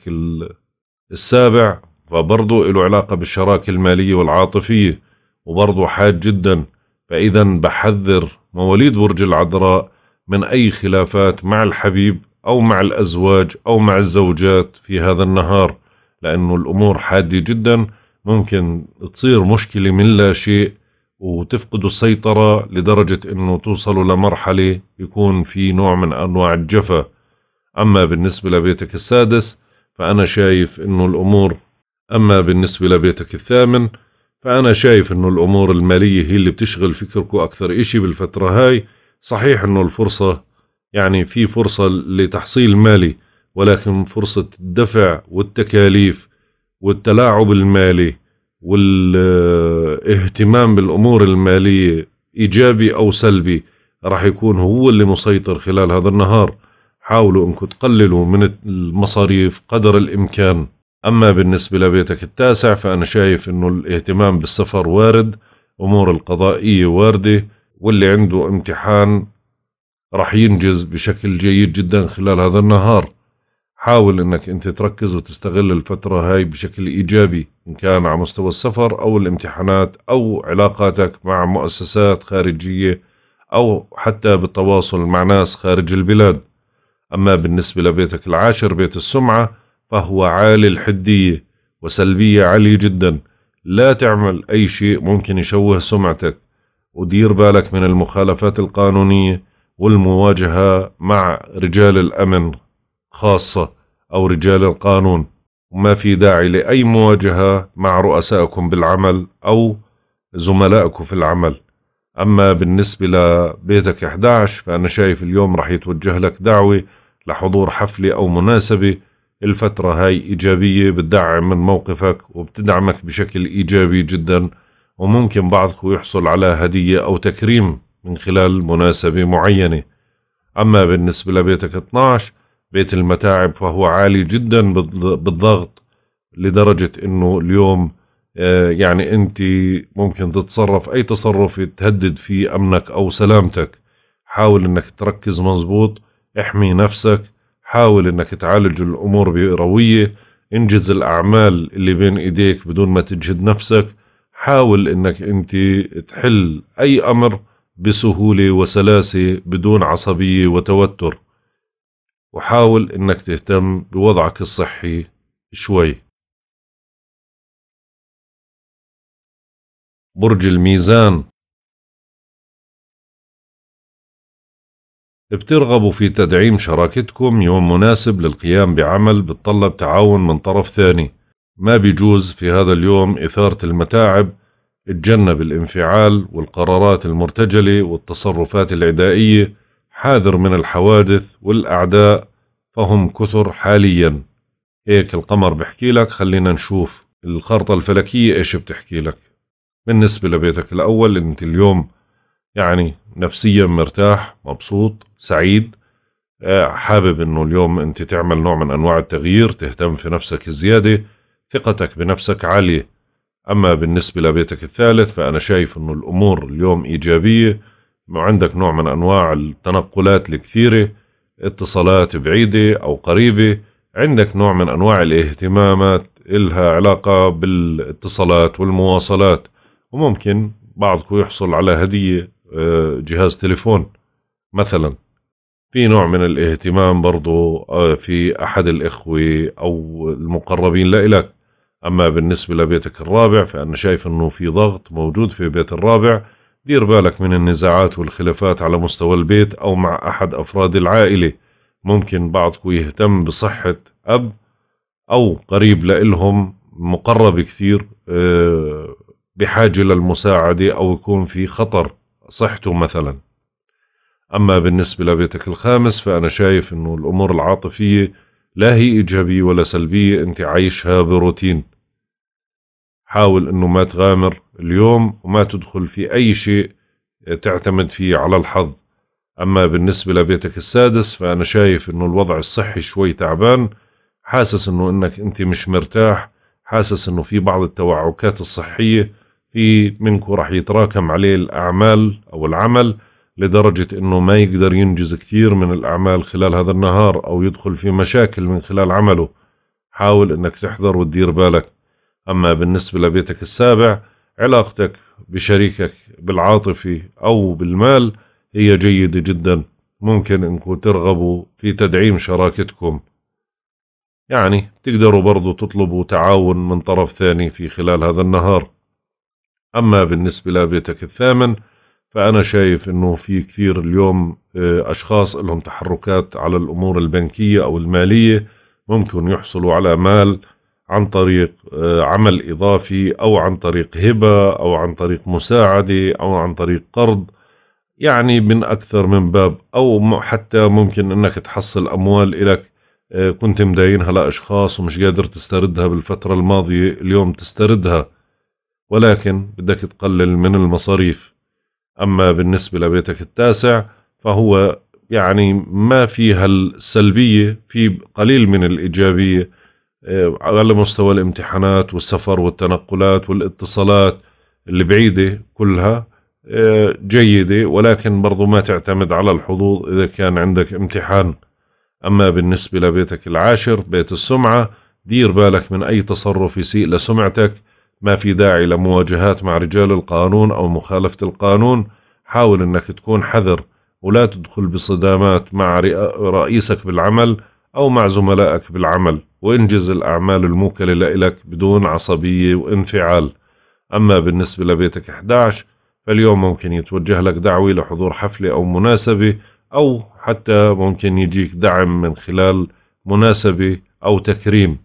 السابع فبرضو له علاقة بالشراكة المالية والعاطفية وبرضو حاد جدا فإذا بحذر مواليد برج العذراء من أي خلافات مع الحبيب أو مع الأزواج أو مع الزوجات في هذا النهار لأنه الأمور حادة جدا ممكن تصير مشكلة من لا شيء وتفقدوا السيطرة لدرجة أنه توصلوا لمرحلة يكون في نوع من أنواع الجفا أما بالنسبة لبيتك السادس فأنا شايف أنه الأمور أما بالنسبة لبيتك الثامن فأنا شايف إنه الأمور المالية هي اللي بتشغل فكركم أكثر إشي بالفترة هاي صحيح إنه الفرصة يعني في فرصة لتحصيل مالي ولكن فرصة الدفع والتكاليف والتلاعب المالي والاهتمام بالأمور المالية إيجابي أو سلبي راح يكون هو اللي مسيطر خلال هذا النهار حاولوا انكم تقللوا من المصاريف قدر الامكان أما بالنسبة لبيتك التاسع فأنا شايف أنه الاهتمام بالسفر وارد أمور القضائية واردة واللي عنده امتحان رح ينجز بشكل جيد جدا خلال هذا النهار حاول أنك أنت تركز وتستغل الفترة هاي بشكل إيجابي إن كان على مستوى السفر أو الامتحانات أو علاقاتك مع مؤسسات خارجية أو حتى بالتواصل مع ناس خارج البلاد أما بالنسبة لبيتك العاشر بيت السمعة فهو عالي الحدية وسلبية عالية جدا لا تعمل أي شيء ممكن يشوه سمعتك ودير بالك من المخالفات القانونية والمواجهة مع رجال الأمن خاصة أو رجال القانون وما في داعي لأي مواجهة مع رؤسائكم بالعمل أو زملائكم في العمل أما بالنسبة لبيتك 11 فأنا شايف اليوم رح يتوجه لك دعوة لحضور حفلة أو مناسبة الفترة هاي إيجابية بتدعم من موقفك وبتدعمك بشكل إيجابي جدا وممكن بعضكم يحصل على هدية أو تكريم من خلال مناسبة معينة أما بالنسبة لبيتك 12 بيت المتاعب فهو عالي جدا بالضغط لدرجة أنه اليوم آه، يعني أنت ممكن تتصرف أي تصرف يتهدد في أمنك أو سلامتك حاول أنك تركز مظبوط احمي نفسك حاول انك تعالج الامور برويه انجز الاعمال اللي بين ايديك بدون ما تجهد نفسك حاول انك انت تحل اي امر بسهوله وسلاسه بدون عصبيه وتوتر وحاول انك تهتم بوضعك الصحي شوي برج الميزان بترغبوا في تدعيم شراكتكم يوم مناسب للقيام بعمل بتطلب تعاون من طرف ثاني ما بيجوز في هذا اليوم إثارة المتاعب اتجنب الانفعال والقرارات المرتجلة والتصرفات العدائية حاذر من الحوادث والأعداء فهم كثر حاليا هيك القمر بحكي لك خلينا نشوف الخرطة الفلكية ايش بتحكي لك بالنسبة لبيتك الأول انت اليوم يعني نفسيا مرتاح مبسوط سعيد آه، حابب انه اليوم انت تعمل نوع من انواع التغيير تهتم في نفسك الزيادة ثقتك بنفسك عالية اما بالنسبة لبيتك الثالث فانا شايف انه الامور اليوم ايجابية عندك نوع من انواع التنقلات الكثيرة اتصالات بعيدة او قريبة عندك نوع من انواع الاهتمامات إلها علاقة بالاتصالات والمواصلات وممكن بعضكم يحصل على هدية آه، جهاز تليفون مثلا في نوع من الاهتمام برضو آه، في أحد الإخوة أو المقربين لإلك أما بالنسبة لبيتك الرابع فأنا شايف أنه في ضغط موجود في بيت الرابع دير بالك من النزاعات والخلافات على مستوى البيت أو مع أحد أفراد العائلة ممكن بعضكم يهتم بصحة أب أو قريب لإلهم مقرب كثير آه، بحاجة للمساعدة أو يكون في خطر صحته مثلا أما بالنسبة لبيتك الخامس فأنا شايف أنه الأمور العاطفية لا هي إيجابية ولا سلبية أنت عايشها بروتين حاول أنه ما تغامر اليوم وما تدخل في أي شيء تعتمد فيه على الحظ أما بالنسبة لبيتك السادس فأنا شايف أنه الوضع الصحي شوي تعبان حاسس أنه أنك أنت مش مرتاح حاسس أنه في بعض التوعكات الصحية في منكم راح يتراكم عليه الأعمال أو العمل لدرجة أنه ما يقدر ينجز كثير من الأعمال خلال هذا النهار أو يدخل في مشاكل من خلال عمله حاول أنك تحذر وتدير بالك أما بالنسبة لبيتك السابع علاقتك بشريكك بالعاطفي أو بالمال هي جيدة جدا ممكن أنكم ترغبوا في تدعيم شراكتكم يعني تقدروا برضو تطلبوا تعاون من طرف ثاني في خلال هذا النهار أما بالنسبة لبيتك الثامن فأنا شايف أنه في كثير اليوم آه، أشخاص لهم تحركات على الأمور البنكية أو المالية ممكن يحصلوا على مال عن طريق آه، عمل إضافي أو عن طريق هبة أو عن طريق مساعدة أو عن طريق قرض يعني من أكثر من باب أو حتى ممكن أنك تحصل أموال إلك آه، كنت مداينها لأشخاص ومش قادر تستردها بالفترة الماضية اليوم تستردها ولكن بدك تقلل من المصاريف أما بالنسبة لبيتك التاسع فهو يعني ما فيها السلبية في قليل من الإيجابية آه، على مستوى الامتحانات والسفر والتنقلات والاتصالات اللي بعيدة كلها آه، جيدة ولكن برضو ما تعتمد على الحظوظ إذا كان عندك امتحان أما بالنسبة لبيتك العاشر بيت السمعة دير بالك من أي تصرف يسيء لسمعتك ما في داعي لمواجهات مع رجال القانون أو مخالفة القانون حاول أنك تكون حذر ولا تدخل بصدامات مع رئيسك بالعمل أو مع زملائك بالعمل وانجز الأعمال الموكلة لإلك بدون عصبية وانفعال أما بالنسبة لبيتك 11 فاليوم ممكن يتوجه لك دعوة لحضور حفلة أو مناسبة أو حتى ممكن يجيك دعم من خلال مناسبة أو تكريم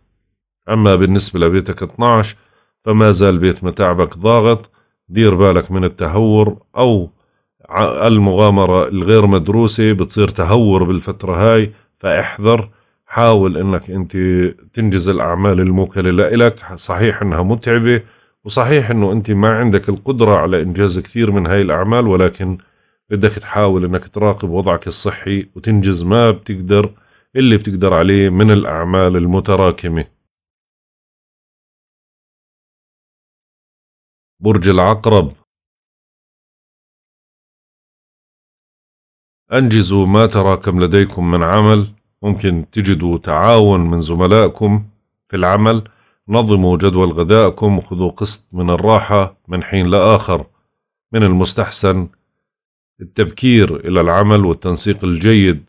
أما بالنسبة لبيتك 12 فما زال بيت متاعبك ضاغط دير بالك من التهور أو المغامرة الغير مدروسة بتصير تهور بالفترة هاي فاحذر حاول انك انت تنجز الاعمال الموكله لإلك صحيح انها متعبه وصحيح انه انت ما عندك القدره على انجاز كثير من هاي الاعمال ولكن بدك تحاول انك تراقب وضعك الصحي وتنجز ما بتقدر اللي بتقدر عليه من الاعمال المتراكمه برج العقرب أنجزوا ما تراكم لديكم من عمل ممكن تجدوا تعاون من زملائكم في العمل نظموا جدول غذائكم وخذوا قسط من الراحة من حين لآخر من المستحسن التبكير إلى العمل والتنسيق الجيد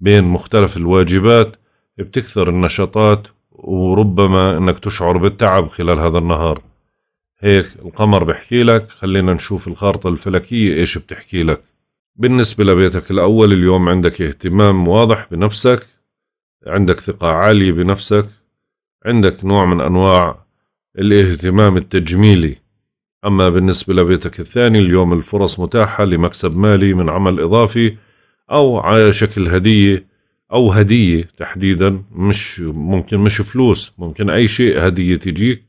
بين مختلف الواجبات بتكثر النشاطات وربما أنك تشعر بالتعب خلال هذا النهار هيك القمر بحكي لك خلينا نشوف الخارطة الفلكية إيش بتحكي لك بالنسبة لبيتك الأول اليوم عندك اهتمام واضح بنفسك عندك ثقة عالية بنفسك عندك نوع من أنواع الاهتمام التجميلي أما بالنسبة لبيتك الثاني اليوم الفرص متاحة لمكسب مالي من عمل إضافي أو على شكل هدية أو هدية تحديدا مش ممكن مش فلوس ممكن أي شيء هدية تجيك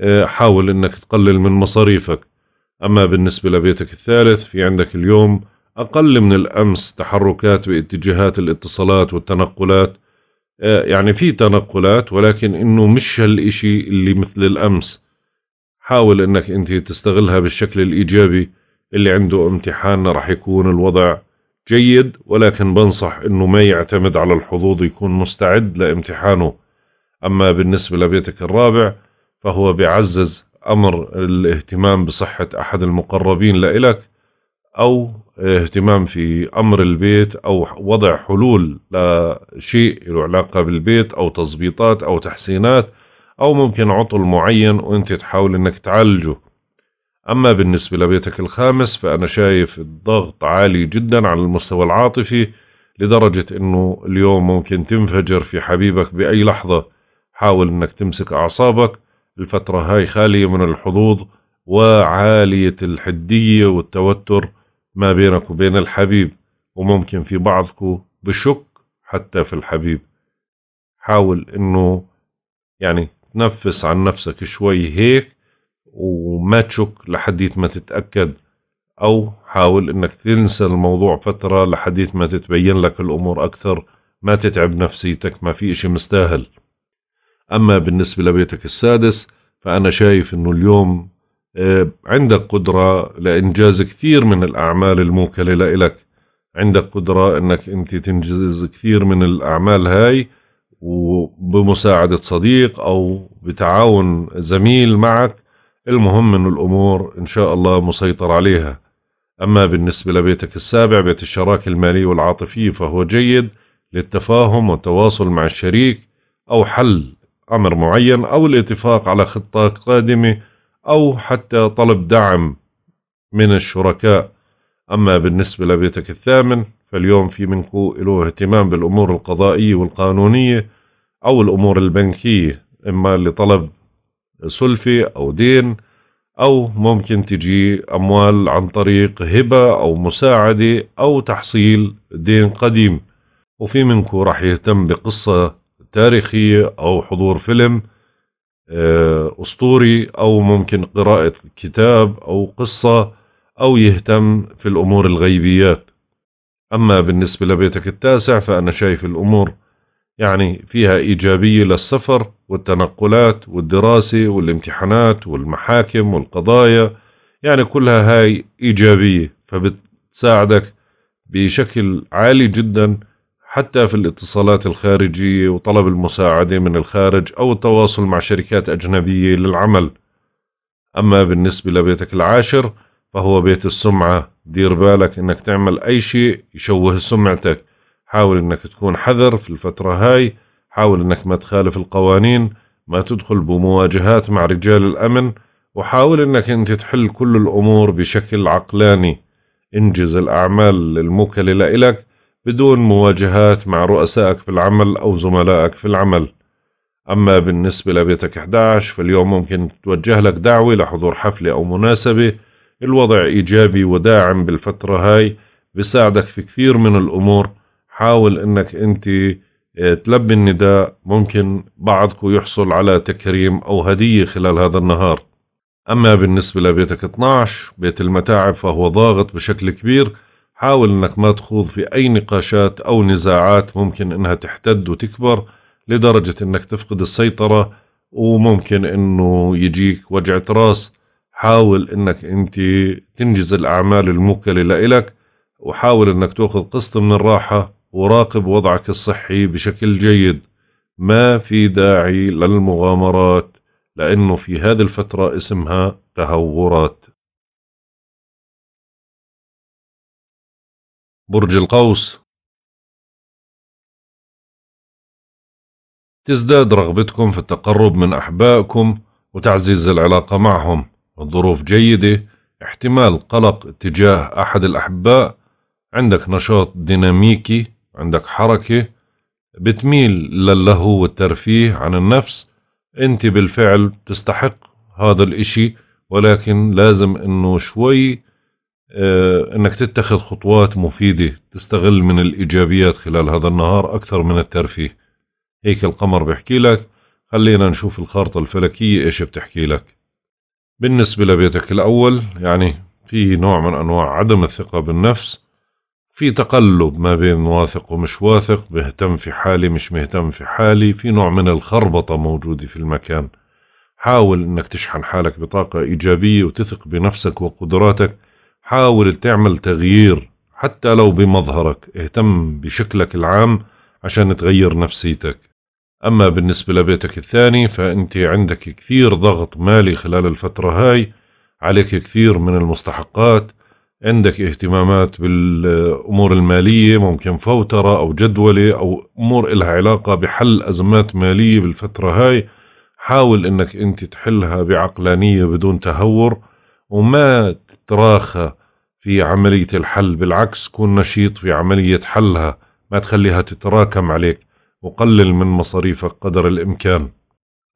آه، حاول انك تقلل من مصاريفك اما بالنسبه لبيتك الثالث في عندك اليوم اقل من الامس تحركات باتجاهات الاتصالات والتنقلات آه، يعني في تنقلات ولكن انه مش هالإشي اللي مثل الامس حاول انك انت تستغلها بالشكل الايجابي اللي عنده امتحان رح يكون الوضع جيد ولكن بنصح انه ما يعتمد على الحظوظ يكون مستعد لامتحانه اما بالنسبه لبيتك الرابع فهو بيعزز امر الاهتمام بصحه احد المقربين لإلك او اهتمام في امر البيت او وضع حلول لشيء له علاقه بالبيت او تظبيطات او تحسينات او ممكن عطل معين وانت تحاول انك تعالجه اما بالنسبه لبيتك الخامس فانا شايف الضغط عالي جدا على المستوى العاطفي لدرجه انه اليوم ممكن تنفجر في حبيبك باي لحظه حاول انك تمسك اعصابك الفترة هاي خالية من الحظوظ وعالية الحدية والتوتر ما بينك وبين الحبيب وممكن في بعضكم بشك حتى في الحبيب حاول انه يعني تنفس عن نفسك شوي هيك وما تشك لحديت ما تتأكد أو حاول إنك تنسى الموضوع فترة لحديت ما تتبين لك الأمور أكثر ما تتعب نفسيتك ما في إشي مستاهل أما بالنسبة لبيتك السادس فأنا شايف أنه اليوم آه، عندك قدرة لإنجاز كثير من الأعمال الموكلة لإلك عندك قدرة أنك أنت تنجز كثير من الأعمال هاي وبمساعدة صديق أو بتعاون زميل معك المهم أن الأمور إن شاء الله مسيطر عليها أما بالنسبة لبيتك السابع بيت الشراكة المالية والعاطفية فهو جيد للتفاهم والتواصل مع الشريك أو حل أمر معين أو الاتفاق على خطة قادمة أو حتى طلب دعم من الشركاء أما بالنسبة لبيتك الثامن فاليوم في منكو له اهتمام بالأمور القضائية والقانونية أو الأمور البنكية إما لطلب سلفة أو دين أو ممكن تجي أموال عن طريق هبة أو مساعدة أو تحصيل دين قديم وفي منكو راح يهتم بقصة تاريخية أو حضور فيلم آه، أسطوري أو ممكن قراءة كتاب أو قصة أو يهتم في الأمور الغيبيات أما بالنسبة لبيتك التاسع فأنا شايف الأمور يعني فيها إيجابية للسفر والتنقلات والدراسة والامتحانات والمحاكم والقضايا يعني كلها هاي إيجابية فبتساعدك بشكل عالي جدا حتى في الاتصالات الخارجية وطلب المساعدة من الخارج أو التواصل مع شركات أجنبية للعمل أما بالنسبة لبيتك العاشر فهو بيت السمعة دير بالك إنك تعمل أي شيء يشوه سمعتك حاول إنك تكون حذر في الفترة هاي حاول إنك ما تخالف القوانين ما تدخل بمواجهات مع رجال الأمن وحاول إنك أنت تحل كل الأمور بشكل عقلاني انجز الأعمال الموكلة لإلك بدون مواجهات مع رؤسائك في العمل أو زملائك في العمل أما بالنسبة لبيتك 11 فاليوم ممكن توجه لك دعوة لحضور حفلة أو مناسبة الوضع إيجابي وداعم بالفترة هاي بساعدك في كثير من الأمور حاول أنك أنت آه، تلبي النداء ممكن بعضكم يحصل على تكريم أو هدية خلال هذا النهار أما بالنسبة لبيتك 12 بيت المتاعب فهو ضاغط بشكل كبير حاول انك ما تخوض في اي نقاشات او نزاعات ممكن انها تحتد وتكبر لدرجة انك تفقد السيطرة وممكن انه يجيك وجعة راس حاول انك انت تنجز الاعمال الموكلة لإلك وحاول انك تاخذ قسط من الراحة وراقب وضعك الصحي بشكل جيد ما في داعي للمغامرات لأنه في هذه الفترة اسمها تهورات برج القوس تزداد رغبتكم في التقرب من أحبائكم وتعزيز العلاقة معهم الظروف جيدة احتمال قلق اتجاه أحد الأحباء عندك نشاط ديناميكي عندك حركة بتميل للهو والترفيه عن النفس انت بالفعل تستحق هذا الاشي ولكن لازم انه شوي آه، انك تتخذ خطوات مفيده تستغل من الايجابيات خلال هذا النهار اكثر من الترفيه هيك القمر بيحكي لك خلينا نشوف الخارطه الفلكيه ايش بتحكي لك بالنسبه لبيتك الاول يعني في نوع من انواع عدم الثقه بالنفس في تقلب ما بين واثق ومش واثق مهتم في حالي مش مهتم في حالي في نوع من الخربطه موجوده في المكان حاول انك تشحن حالك بطاقه ايجابيه وتثق بنفسك وقدراتك حاول تعمل تغيير حتى لو بمظهرك اهتم بشكلك العام عشان تغير نفسيتك أما بالنسبة لبيتك الثاني فأنت عندك كثير ضغط مالي خلال الفترة هاي عليك كثير من المستحقات عندك اهتمامات بالأمور المالية ممكن فوترة أو جدولة أو أمور إلها علاقة بحل أزمات مالية بالفترة هاي حاول أنك أنت تحلها بعقلانية بدون تهور وما تتراخى في عملية الحل بالعكس كن نشيط في عملية حلها ما تخليها تتراكم عليك وقلل من مصاريفك قدر الإمكان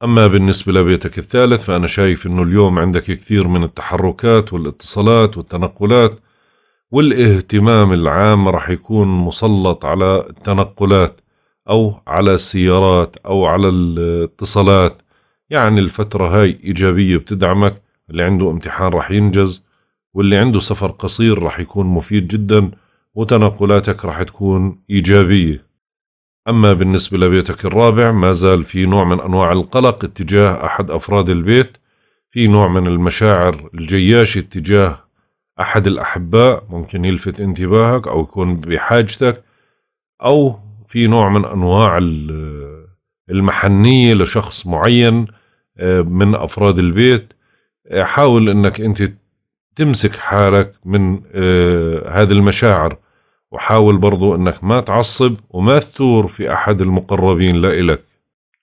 أما بالنسبة لبيتك الثالث فأنا شايف أنه اليوم عندك كثير من التحركات والاتصالات والتنقلات والاهتمام العام رح يكون مسلط على التنقلات أو على السيارات أو على الاتصالات يعني الفترة هاي إيجابية بتدعمك اللي عنده امتحان رح ينجز واللي عنده سفر قصير رح يكون مفيد جدا وتنقلاتك رح تكون إيجابية أما بالنسبة لبيتك الرابع ما زال في نوع من أنواع القلق اتجاه أحد أفراد البيت في نوع من المشاعر الجياشة اتجاه أحد الأحباء ممكن يلفت انتباهك أو يكون بحاجتك أو في نوع من أنواع المحنية لشخص معين آه، من أفراد البيت حاول انك انت تمسك حالك من آه، هذه المشاعر وحاول برضو انك ما تعصب وما تثور في احد المقربين لإلك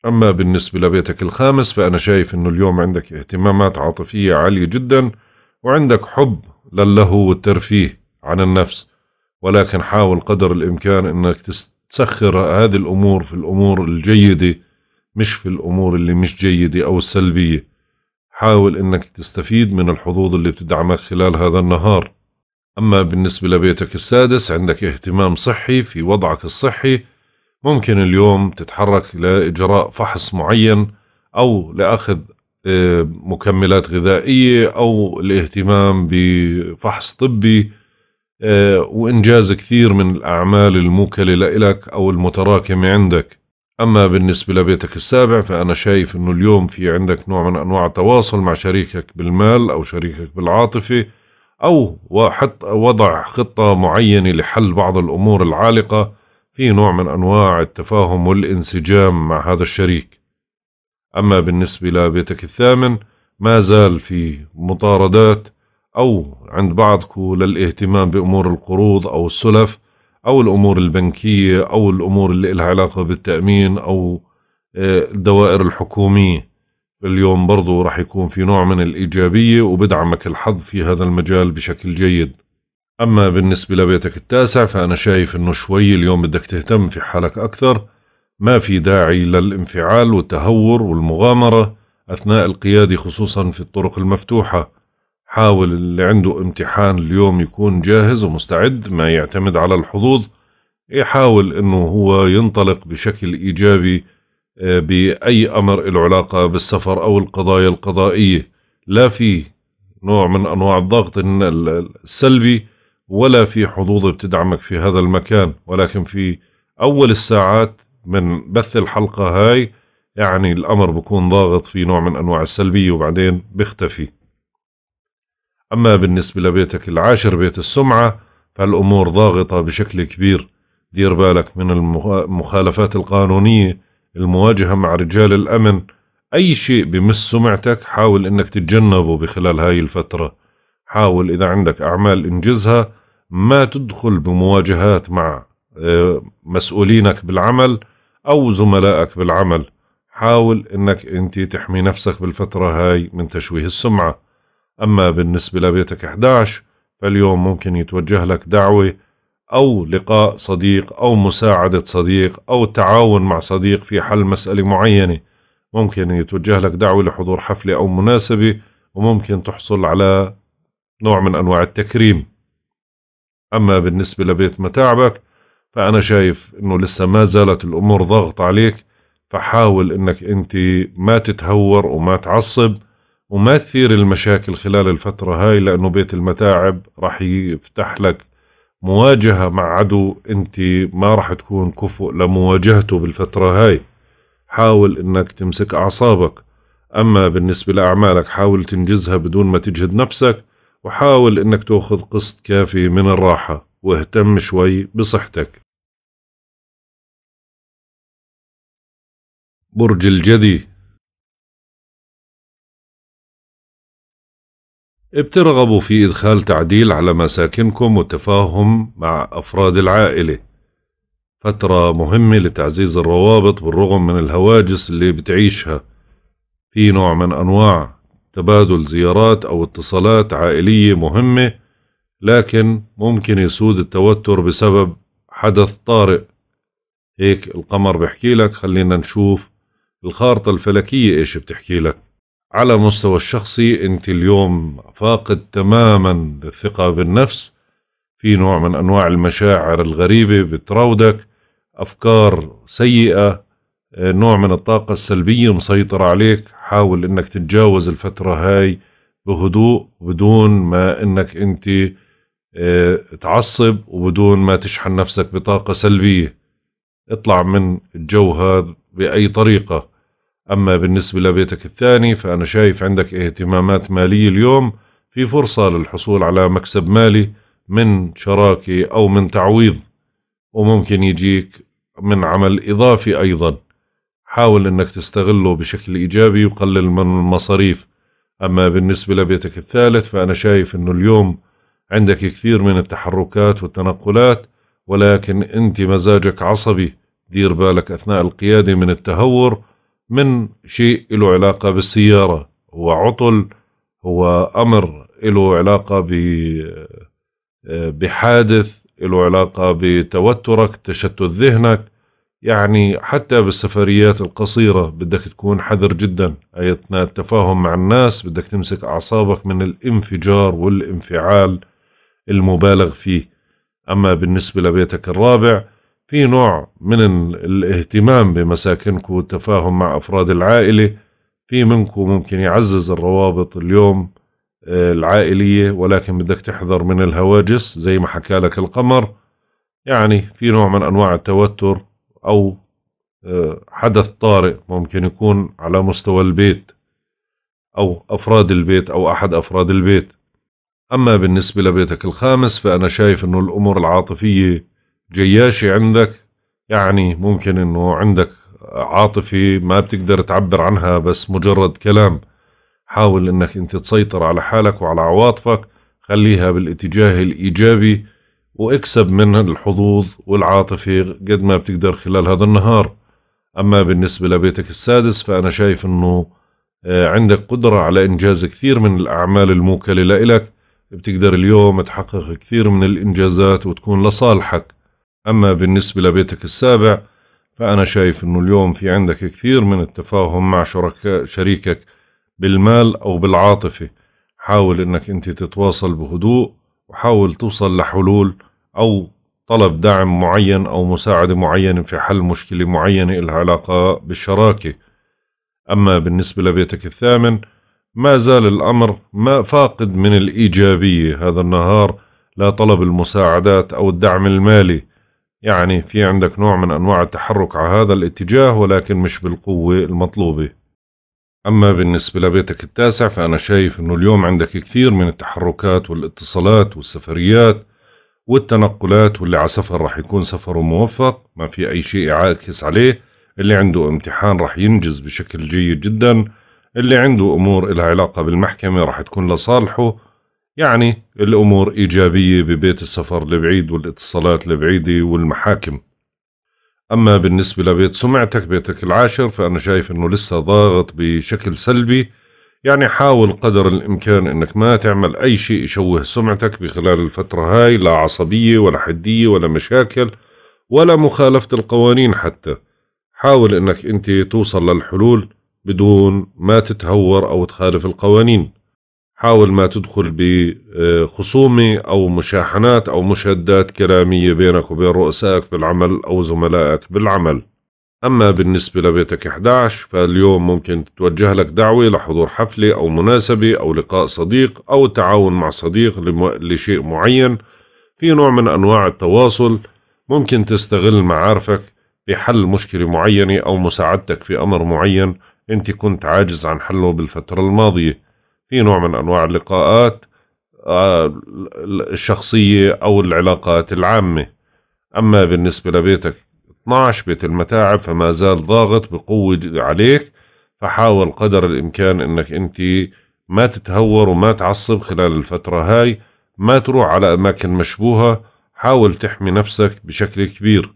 اما بالنسبة لبيتك الخامس فانا شايف انه اليوم عندك اهتمامات عاطفية عالية جدا وعندك حب للهو والترفيه عن النفس ولكن حاول قدر الامكان انك تسخر هذه الامور في الامور الجيدة مش في الامور اللي مش جيدة او السلبية حاول أنك تستفيد من الحظوظ اللي بتدعمك خلال هذا النهار أما بالنسبة لبيتك السادس عندك اهتمام صحي في وضعك الصحي ممكن اليوم تتحرك لإجراء فحص معين أو لأخذ آه، مكملات غذائية أو الاهتمام بفحص طبي آه، وإنجاز كثير من الأعمال الموكلة لإلك أو المتراكمة عندك أما بالنسبة لبيتك السابع فأنا شايف أنه اليوم في عندك نوع من أنواع التواصل مع شريكك بالمال أو شريكك بالعاطفة أو وحط وضع خطة معينة لحل بعض الأمور العالقة في نوع من أنواع التفاهم والانسجام مع هذا الشريك أما بالنسبة لبيتك الثامن ما زال في مطاردات أو عند بعضكم للاهتمام بأمور القروض أو السلف أو الأمور البنكية أو الأمور اللي لها علاقة بالتأمين أو آه، الدوائر الحكومية اليوم برضو رح يكون في نوع من الإيجابية وبدعمك الحظ في هذا المجال بشكل جيد أما بالنسبة لبيتك التاسع فأنا شايف أنه شوي اليوم بدك تهتم في حالك أكثر ما في داعي للانفعال والتهور والمغامرة أثناء القيادة خصوصا في الطرق المفتوحة حاول اللي عنده امتحان اليوم يكون جاهز ومستعد ما يعتمد على الحظوظ يحاول انه هو ينطلق بشكل ايجابي آه، باي امر العلاقة علاقه بالسفر او القضايا القضائيه لا في نوع من انواع الضغط السلبي ولا في حظوظ بتدعمك في هذا المكان ولكن في اول الساعات من بث الحلقه هاي يعني الامر بكون ضاغط في نوع من انواع السلبيه وبعدين بيختفي أما بالنسبة لبيتك العاشر بيت السمعة فالأمور ضاغطة بشكل كبير دير بالك من المخالفات القانونية المواجهة مع رجال الأمن أي شيء بمس سمعتك حاول أنك تتجنبه بخلال هاي الفترة حاول إذا عندك أعمال إنجزها ما تدخل بمواجهات مع آه، مسؤولينك بالعمل أو زملائك بالعمل حاول أنك أنت تحمي نفسك بالفترة هاي من تشويه السمعة أما بالنسبة لبيتك 11 فاليوم ممكن يتوجه لك دعوة أو لقاء صديق أو مساعدة صديق أو التعاون مع صديق في حل مسألة معينة ممكن يتوجه لك دعوة لحضور حفلة أو مناسبة وممكن تحصل على نوع من أنواع التكريم أما بالنسبة لبيت متاعبك فأنا شايف أنه لسه ما زالت الأمور ضغط عليك فحاول أنك أنت ما تتهور وما تعصب وما تثير المشاكل خلال الفترة هاي لأنه بيت المتاعب راح يفتح لك مواجهة مع عدو أنت ما راح تكون كفؤ لمواجهته بالفترة هاي حاول أنك تمسك أعصابك أما بالنسبة لأعمالك حاول تنجزها بدون ما تجهد نفسك وحاول أنك تأخذ قسط كافي من الراحة واهتم شوي بصحتك برج الجدي بترغبوا في إدخال تعديل على مساكنكم والتفاهم مع أفراد العائلة فترة مهمة لتعزيز الروابط بالرغم من الهواجس اللي بتعيشها في نوع من أنواع تبادل زيارات أو اتصالات عائلية مهمة لكن ممكن يسود التوتر بسبب حدث طارئ هيك القمر بحكي لك خلينا نشوف الخارطة الفلكية إيش بتحكي لك على مستوى الشخصي انت اليوم فاقد تماما الثقه بالنفس في نوع من انواع المشاعر الغريبه بتراودك افكار سيئه نوع من الطاقه السلبيه مسيطر عليك حاول انك تتجاوز الفتره هاي بهدوء بدون ما انك انت آه، تعصب وبدون ما تشحن نفسك بطاقه سلبيه اطلع من الجو هذا باي طريقه أما بالنسبة لبيتك الثاني فأنا شايف عندك اهتمامات مالية اليوم في فرصة للحصول على مكسب مالي من شراكة أو من تعويض وممكن يجيك من عمل إضافي أيضا حاول أنك تستغله بشكل إيجابي وقلل من المصاريف أما بالنسبة لبيتك الثالث فأنا شايف أنه اليوم عندك كثير من التحركات والتنقلات ولكن أنت مزاجك عصبي دير بالك أثناء القيادة من التهور من شيء له علاقة بالسيارة هو عطل هو أمر له علاقة بحادث له علاقة بتوترك تشتت ذهنك يعني حتى بالسفريات القصيرة بدك تكون حذر جدا أثناء التفاهم مع الناس بدك تمسك أعصابك من الانفجار والانفعال المبالغ فيه أما بالنسبة لبيتك الرابع في نوع من الاهتمام بمساكنكم والتفاهم مع أفراد العائلة في منكم ممكن يعزز الروابط اليوم آه، العائلية ولكن بدك تحذر من الهواجس زي ما حكى لك القمر يعني في نوع من أنواع التوتر أو آه، حدث طارئ ممكن يكون على مستوى البيت أو أفراد البيت أو أحد أفراد البيت أما بالنسبة لبيتك الخامس فأنا شايف أنه الأمور العاطفية جياشي عندك يعني ممكن انه عندك عاطفة ما بتقدر تعبر عنها بس مجرد كلام حاول انك انت تسيطر على حالك وعلى عواطفك خليها بالاتجاه الايجابي واكسب من الحظوظ والعاطفة قد ما بتقدر خلال هذا النهار أما بالنسبة لبيتك السادس فأنا شايف أنه آه، عندك قدرة على إنجاز كثير من الأعمال الموكلة لإلك بتقدر اليوم تحقق كثير من الإنجازات وتكون لصالحك أما بالنسبة لبيتك السابع فأنا شايف أنه اليوم في عندك كثير من التفاهم مع شركاء شريكك بالمال أو بالعاطفة حاول أنك أنت تتواصل بهدوء وحاول توصل لحلول أو طلب دعم معين أو مساعدة معينة في حل مشكلة معينة لها علاقة بالشراكة أما بالنسبة لبيتك الثامن ما زال الأمر ما فاقد من الإيجابية هذا النهار لا طلب المساعدات أو الدعم المالي يعني في عندك نوع من أنواع التحرك على هذا الاتجاه ولكن مش بالقوة المطلوبة أما بالنسبة لبيتك التاسع فأنا شايف أنه اليوم عندك كثير من التحركات والاتصالات والسفريات والتنقلات واللي على سفر رح يكون سفره موفق ما في أي شيء يعاكس عليه اللي عنده امتحان رح ينجز بشكل جيد جدا اللي عنده أمور إلها علاقة بالمحكمة رح تكون لصالحه يعني الأمور إيجابية ببيت السفر البعيد والاتصالات البعيدة والمحاكم أما بالنسبة لبيت سمعتك بيتك العاشر فأنا شايف أنه لسه ضاغط بشكل سلبي يعني حاول قدر الإمكان أنك ما تعمل أي شيء يشوه سمعتك بخلال الفترة هاي لا عصبية ولا حدية ولا مشاكل ولا مخالفة القوانين حتى حاول أنك أنت توصل للحلول بدون ما تتهور أو تخالف القوانين حاول ما تدخل بخصومة أو مشاحنات أو مشادات كلامية بينك وبين رؤسائك بالعمل أو زملائك بالعمل أما بالنسبة لبيتك 11 فاليوم ممكن تتوجه لك دعوة لحضور حفلة أو مناسبة أو لقاء صديق أو التعاون مع صديق لشيء معين في نوع من أنواع التواصل ممكن تستغل معارفك حل مشكلة معينة أو مساعدتك في أمر معين أنت كنت عاجز عن حله بالفترة الماضية في نوع من انواع اللقاءات آه، الشخصيه او العلاقات العامه اما بالنسبه لبيتك 12 بيت المتاعب فما زال ضاغط بقوه عليك فحاول قدر الامكان انك انت ما تتهور وما تعصب خلال الفتره هاي ما تروح على اماكن مشبوهه حاول تحمي نفسك بشكل كبير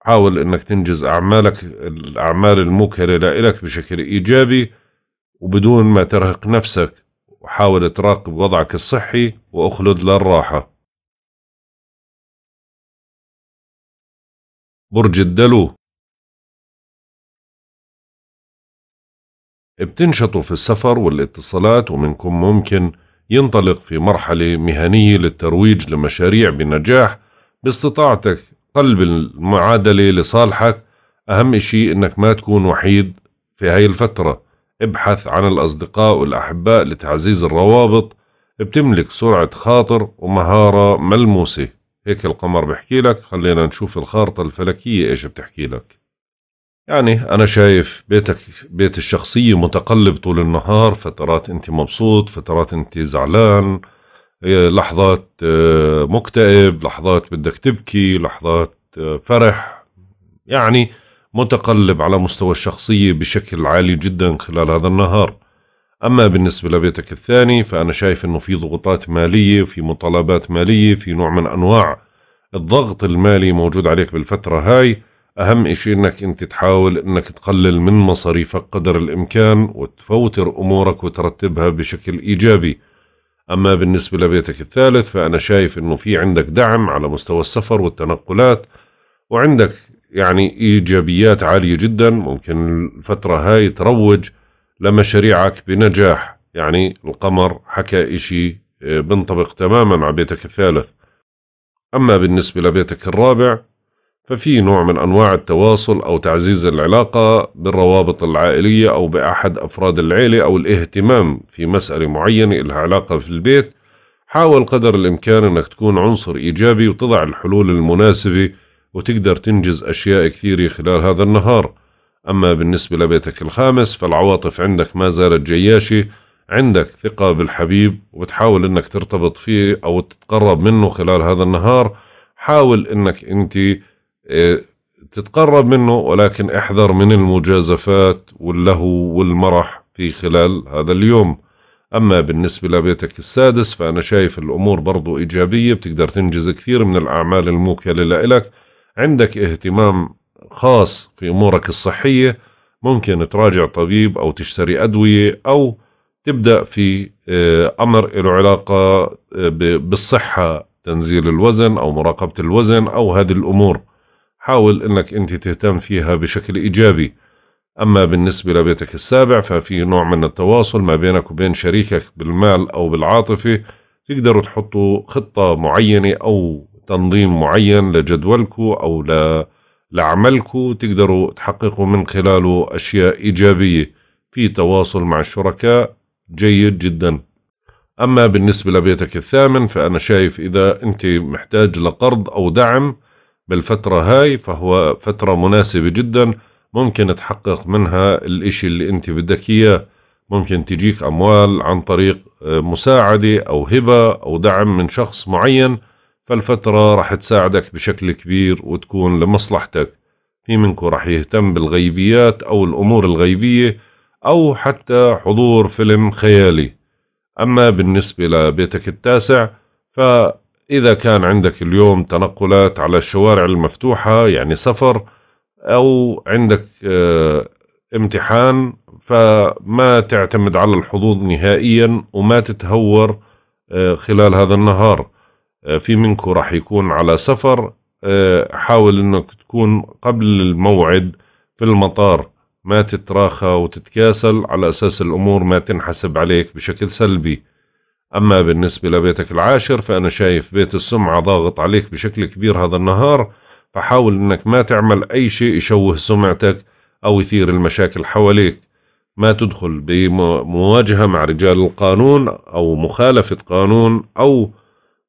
حاول انك تنجز اعمالك الاعمال الموكله لك بشكل ايجابي وبدون ما ترهق نفسك وحاول تراقب وضعك الصحي وأخلد للراحة برج الدلو بتنشطوا في السفر والاتصالات ومنكم ممكن ينطلق في مرحلة مهنية للترويج لمشاريع بنجاح باستطاعتك قلب المعادلة لصالحك أهم شيء أنك ما تكون وحيد في هاي الفترة ابحث عن الأصدقاء والأحباء لتعزيز الروابط بتملك سرعة خاطر ومهارة ملموسة هيك القمر بحكي لك خلينا نشوف الخارطة الفلكية إيش بتحكي لك يعني أنا شايف بيتك بيت الشخصية متقلب طول النهار فترات أنت مبسوط فترات أنت زعلان لحظات آه، مكتئب لحظات بدك تبكي لحظات آه، فرح يعني متقلب على مستوى الشخصية بشكل عالي جدا خلال هذا النهار أما بالنسبة لبيتك الثاني فأنا شايف أنه في ضغوطات مالية في مطالبات مالية في نوع من أنواع الضغط المالي موجود عليك بالفترة هاي أهم إشي أنك أنت تحاول أنك تقلل من مصاريفك قدر الإمكان وتفوتر أمورك وترتبها بشكل إيجابي أما بالنسبة لبيتك الثالث فأنا شايف أنه في عندك دعم على مستوى السفر والتنقلات وعندك يعني إيجابيات عالية جدا ممكن الفترة هاي تروج لمشاريعك بنجاح يعني القمر حكى إشي آه، بنطبق تماما على بيتك الثالث أما بالنسبة لبيتك الرابع ففي نوع من أنواع التواصل أو تعزيز العلاقة بالروابط العائلية أو بأحد أفراد العيلة أو الاهتمام في مسألة معينة لها علاقة في البيت حاول قدر الإمكان أنك تكون عنصر إيجابي وتضع الحلول المناسبة وتقدر تنجز أشياء كثيرة خلال هذا النهار أما بالنسبة لبيتك الخامس فالعواطف عندك ما زالت جياشة عندك ثقة بالحبيب وبتحاول أنك ترتبط فيه أو تتقرب منه خلال هذا النهار حاول أنك أنت آه، تتقرب منه ولكن احذر من المجازفات واللهو والمرح في خلال هذا اليوم أما بالنسبة لبيتك السادس فأنا شايف الأمور برضو إيجابية بتقدر تنجز كثير من الأعمال الموكلة لإلك عندك اهتمام خاص في أمورك الصحية ممكن تراجع طبيب أو تشتري أدوية أو تبدأ في آه، أمر له علاقة آه، بالصحة تنزيل الوزن أو مراقبة الوزن أو هذه الأمور حاول أنك أنت تهتم فيها بشكل إيجابي أما بالنسبة لبيتك السابع ففي نوع من التواصل ما بينك وبين شريكك بالمال أو بالعاطفة تقدروا تحطوا خطة معينة أو تنظيم معين لجدولكم أو لعملكم تقدروا تحققوا من خلاله أشياء إيجابية في تواصل مع الشركاء جيد جدا أما بالنسبة لبيتك الثامن فأنا شايف إذا أنت محتاج لقرض أو دعم بالفترة هاي فهو فترة مناسبة جدا ممكن تحقق منها الإشي اللي أنت بدك إياه ممكن تجيك أموال عن طريق آه، مساعدة أو هبة أو دعم من شخص معين فالفترة راح تساعدك بشكل كبير وتكون لمصلحتك في منكم راح يهتم بالغيبيات أو الأمور الغيبية أو حتى حضور فيلم خيالي أما بالنسبة لبيتك التاسع فإذا كان عندك اليوم تنقلات على الشوارع المفتوحة يعني سفر أو عندك آه، امتحان فما تعتمد على الحظوظ نهائيا وما تتهور آه، خلال هذا النهار آه، في منكم راح يكون على سفر آه، حاول انك تكون قبل الموعد في المطار ما تتراخى وتتكاسل على اساس الامور ما تنحسب عليك بشكل سلبي اما بالنسبه لبيتك العاشر فانا شايف بيت السمعه ضاغط عليك بشكل كبير هذا النهار فحاول انك ما تعمل اي شيء يشوه سمعتك او يثير المشاكل حواليك ما تدخل بمواجهه مع رجال القانون او مخالفه قانون او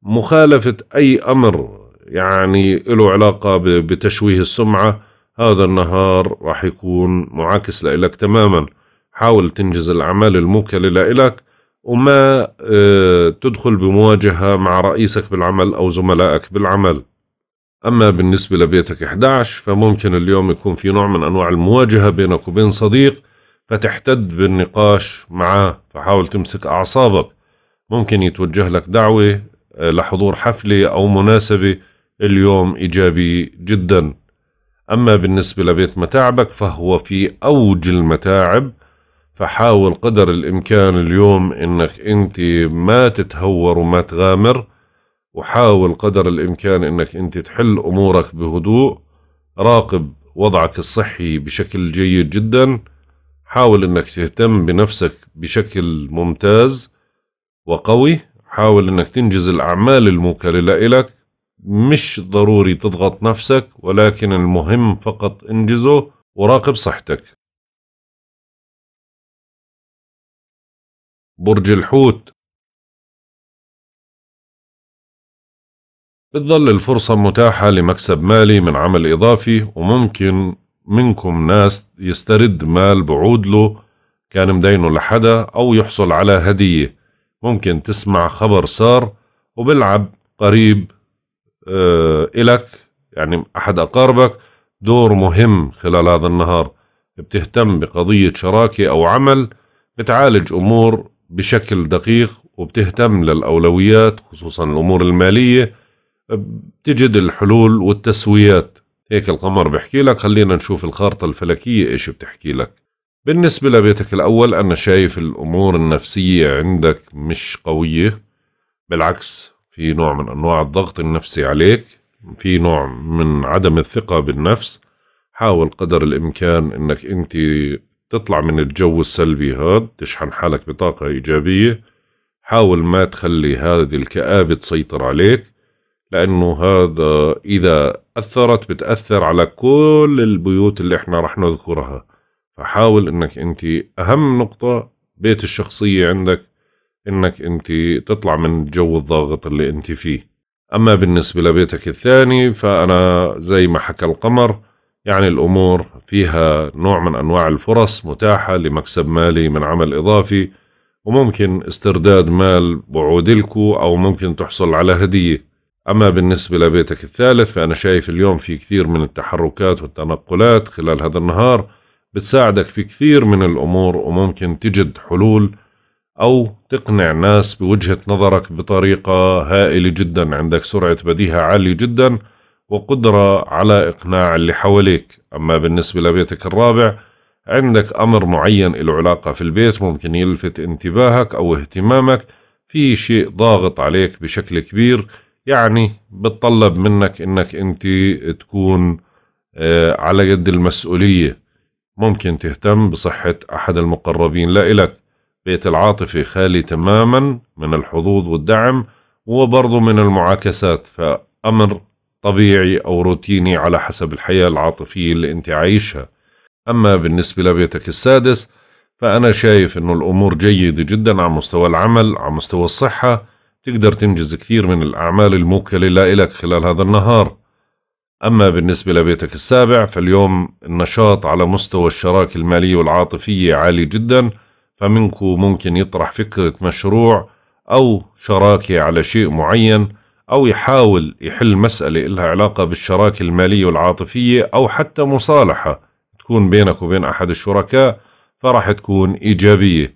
مخالفة أي أمر يعني له علاقة بتشويه السمعة هذا النهار راح يكون معاكس لإلك تماما حاول تنجز الأعمال الموكلة لإلك وما آه، تدخل بمواجهة مع رئيسك بالعمل أو زملائك بالعمل أما بالنسبة لبيتك 11 فممكن اليوم يكون في نوع من أنواع المواجهة بينك وبين صديق فتحتد بالنقاش معه فحاول تمسك أعصابك ممكن يتوجه لك دعوة لحضور حفلة أو مناسبة اليوم إيجابي جدا أما بالنسبة لبيت متاعبك فهو في أوج المتاعب فحاول قدر الإمكان اليوم إنك أنت ما تتهور وما تغامر وحاول قدر الإمكان إنك أنت تحل أمورك بهدوء راقب وضعك الصحي بشكل جيد جدا حاول إنك تهتم بنفسك بشكل ممتاز وقوي حاول انك تنجز الاعمال الموكله لإلك مش ضروري تضغط نفسك ولكن المهم فقط انجزه وراقب صحتك برج الحوت بتظل الفرصة متاحة لمكسب مالي من عمل إضافي وممكن منكم ناس يسترد مال بعود له كان مدينه لحدا أو يحصل على هدية ممكن تسمع خبر صار وبلعب قريب آه، إلك يعني أحد أقاربك دور مهم خلال هذا النهار بتهتم بقضية شراكة أو عمل بتعالج أمور بشكل دقيق وبتهتم للأولويات خصوصا الأمور المالية بتجد الحلول والتسويات هيك القمر بحكي لك خلينا نشوف الخارطة الفلكية إيش بتحكي لك بالنسبة لبيتك الأول أنا شايف الأمور النفسية عندك مش قوية بالعكس في نوع من أنواع الضغط النفسي عليك في نوع من عدم الثقة بالنفس حاول قدر الإمكان أنك أنت تطلع من الجو السلبي هذا تشحن حالك بطاقة إيجابية حاول ما تخلي هذه الكآبة تسيطر عليك لأنه هذا إذا أثرت بتأثر على كل البيوت اللي إحنا رح نذكرها فحاول انك انت اهم نقطه بيت الشخصيه عندك انك انت تطلع من جو الضاغط اللي انت فيه اما بالنسبه لبيتك الثاني فانا زي ما حكى القمر يعني الامور فيها نوع من انواع الفرص متاحه لمكسب مالي من عمل اضافي وممكن استرداد مال بعود لكم او ممكن تحصل على هديه أما بالنسبة لبيتك الثالث فأنا شايف اليوم في كثير من التحركات والتنقلات خلال هذا النهار بتساعدك في كثير من الأمور وممكن تجد حلول أو تقنع ناس بوجهة نظرك بطريقة هائلة جدا عندك سرعة بديهة عالية جدا وقدرة على إقناع اللي حواليك أما بالنسبة لبيتك الرابع عندك أمر معين له علاقة في البيت ممكن يلفت انتباهك أو اهتمامك في شيء ضاغط عليك بشكل كبير يعني بتطلب منك انك انت تكون آه، على قد المسؤولية ممكن تهتم بصحة أحد المقربين لإلك بيت العاطفة خالي تماما من الحظوظ والدعم وبرضه من المعاكسات فأمر طبيعي أو روتيني على حسب الحياة العاطفية اللي أنت عايشها أما بالنسبة لبيتك السادس فأنا شايف أنه الأمور جيدة جدا على مستوى العمل على مستوى الصحة تقدر تنجز كثير من الأعمال الموكلة لإلك خلال هذا النهار أما بالنسبة لبيتك السابع فاليوم النشاط على مستوى الشراكة المالية والعاطفية عالي جدا فمنكم ممكن يطرح فكرة مشروع أو شراكة على شيء معين أو يحاول يحل مسألة لها علاقة بالشراكة المالية والعاطفية أو حتى مصالحة تكون بينك وبين أحد الشركاء فراح تكون إيجابية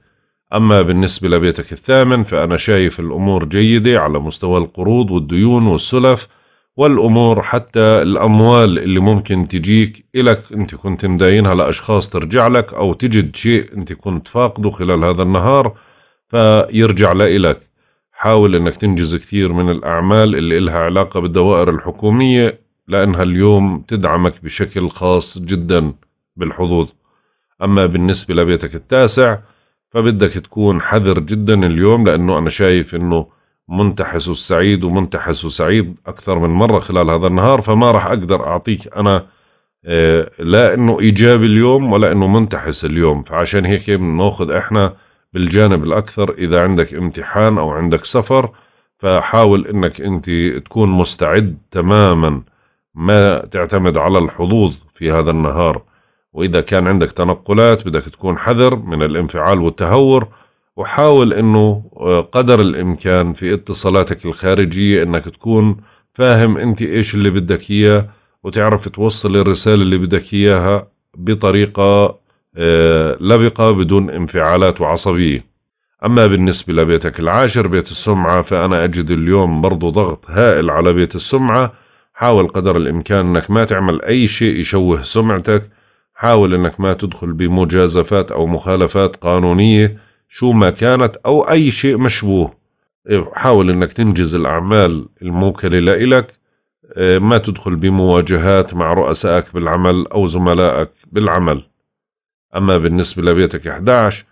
أما بالنسبة لبيتك الثامن فأنا شايف الأمور جيدة على مستوى القروض والديون والسلف والأمور حتى الأموال اللي ممكن تجيك إلك أنت كنت مداينها لأشخاص ترجع لك أو تجد شيء أنت كنت فاقده خلال هذا النهار فيرجع لإلك حاول أنك تنجز كثير من الأعمال اللي إلها علاقة بالدوائر الحكومية لأنها اليوم تدعمك بشكل خاص جدا بالحظوظ أما بالنسبة لبيتك التاسع فبدك تكون حذر جدا اليوم لأنه أنا شايف أنه منتحس السعيد ومنتحس سعيد أكثر من مرة خلال هذا النهار فما راح أقدر أعطيك أنا آه، لا انه ايجابي اليوم ولا انه منتحس اليوم فعشان هيك بناخذ احنا بالجانب الاكثر اذا عندك امتحان او عندك سفر فحاول انك انت تكون مستعد تماما ما تعتمد على الحظوظ في هذا النهار واذا كان عندك تنقلات بدك تكون حذر من الانفعال والتهور وحاول انه آه، قدر الامكان في اتصالاتك الخارجيه انك تكون فاهم انت ايش اللي بدك اياه وتعرف توصل الرساله اللي بدك اياها بطريقه آه، لبقه بدون انفعالات وعصبيه. اما بالنسبه لبيتك العاشر بيت السمعه فانا اجد اليوم برضو ضغط هائل على بيت السمعه حاول قدر الامكان انك ما تعمل اي شيء يشوه سمعتك حاول انك ما تدخل بمجازفات او مخالفات قانونيه شو ما كانت أو أي شيء مشبوه إيه، حاول أنك تنجز الأعمال الموكلة لإلك إيه، ما تدخل بمواجهات مع رؤسائك بالعمل أو زملائك بالعمل أما بالنسبة لبيتك 11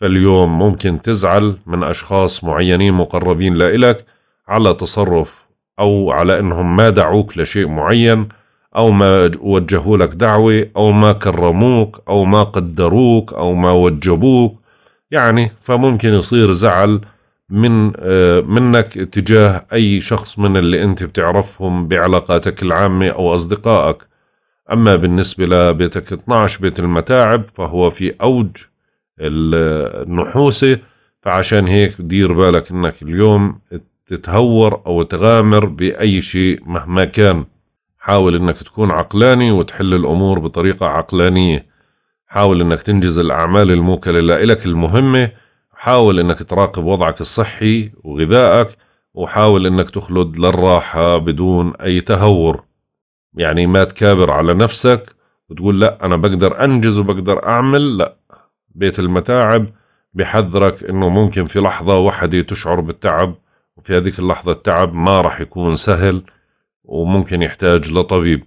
فاليوم ممكن تزعل من أشخاص معينين مقربين لإلك على تصرف أو على أنهم ما دعوك لشيء معين أو ما وجهوا لك دعوة أو ما كرموك أو ما قدروك أو ما وجبوك يعني فممكن يصير زعل من آه، منك تجاه أي شخص من اللي أنت بتعرفهم بعلاقاتك العامة أو أصدقائك أما بالنسبة لبيتك 12 بيت المتاعب فهو في أوج النحوسة فعشان هيك دير بالك أنك اليوم تتهور أو تغامر بأي شيء مهما كان حاول أنك تكون عقلاني وتحل الأمور بطريقة عقلانية حاول انك تنجز الاعمال الموكله لإلك المهمه حاول انك تراقب وضعك الصحي وغذائك وحاول انك تخلد للراحه بدون اي تهور يعني ما تكابر على نفسك وتقول لا انا بقدر انجز وبقدر اعمل لا بيت المتاعب بحذرك انه ممكن في لحظه واحده تشعر بالتعب وفي هذيك اللحظه التعب ما راح يكون سهل وممكن يحتاج لطبيب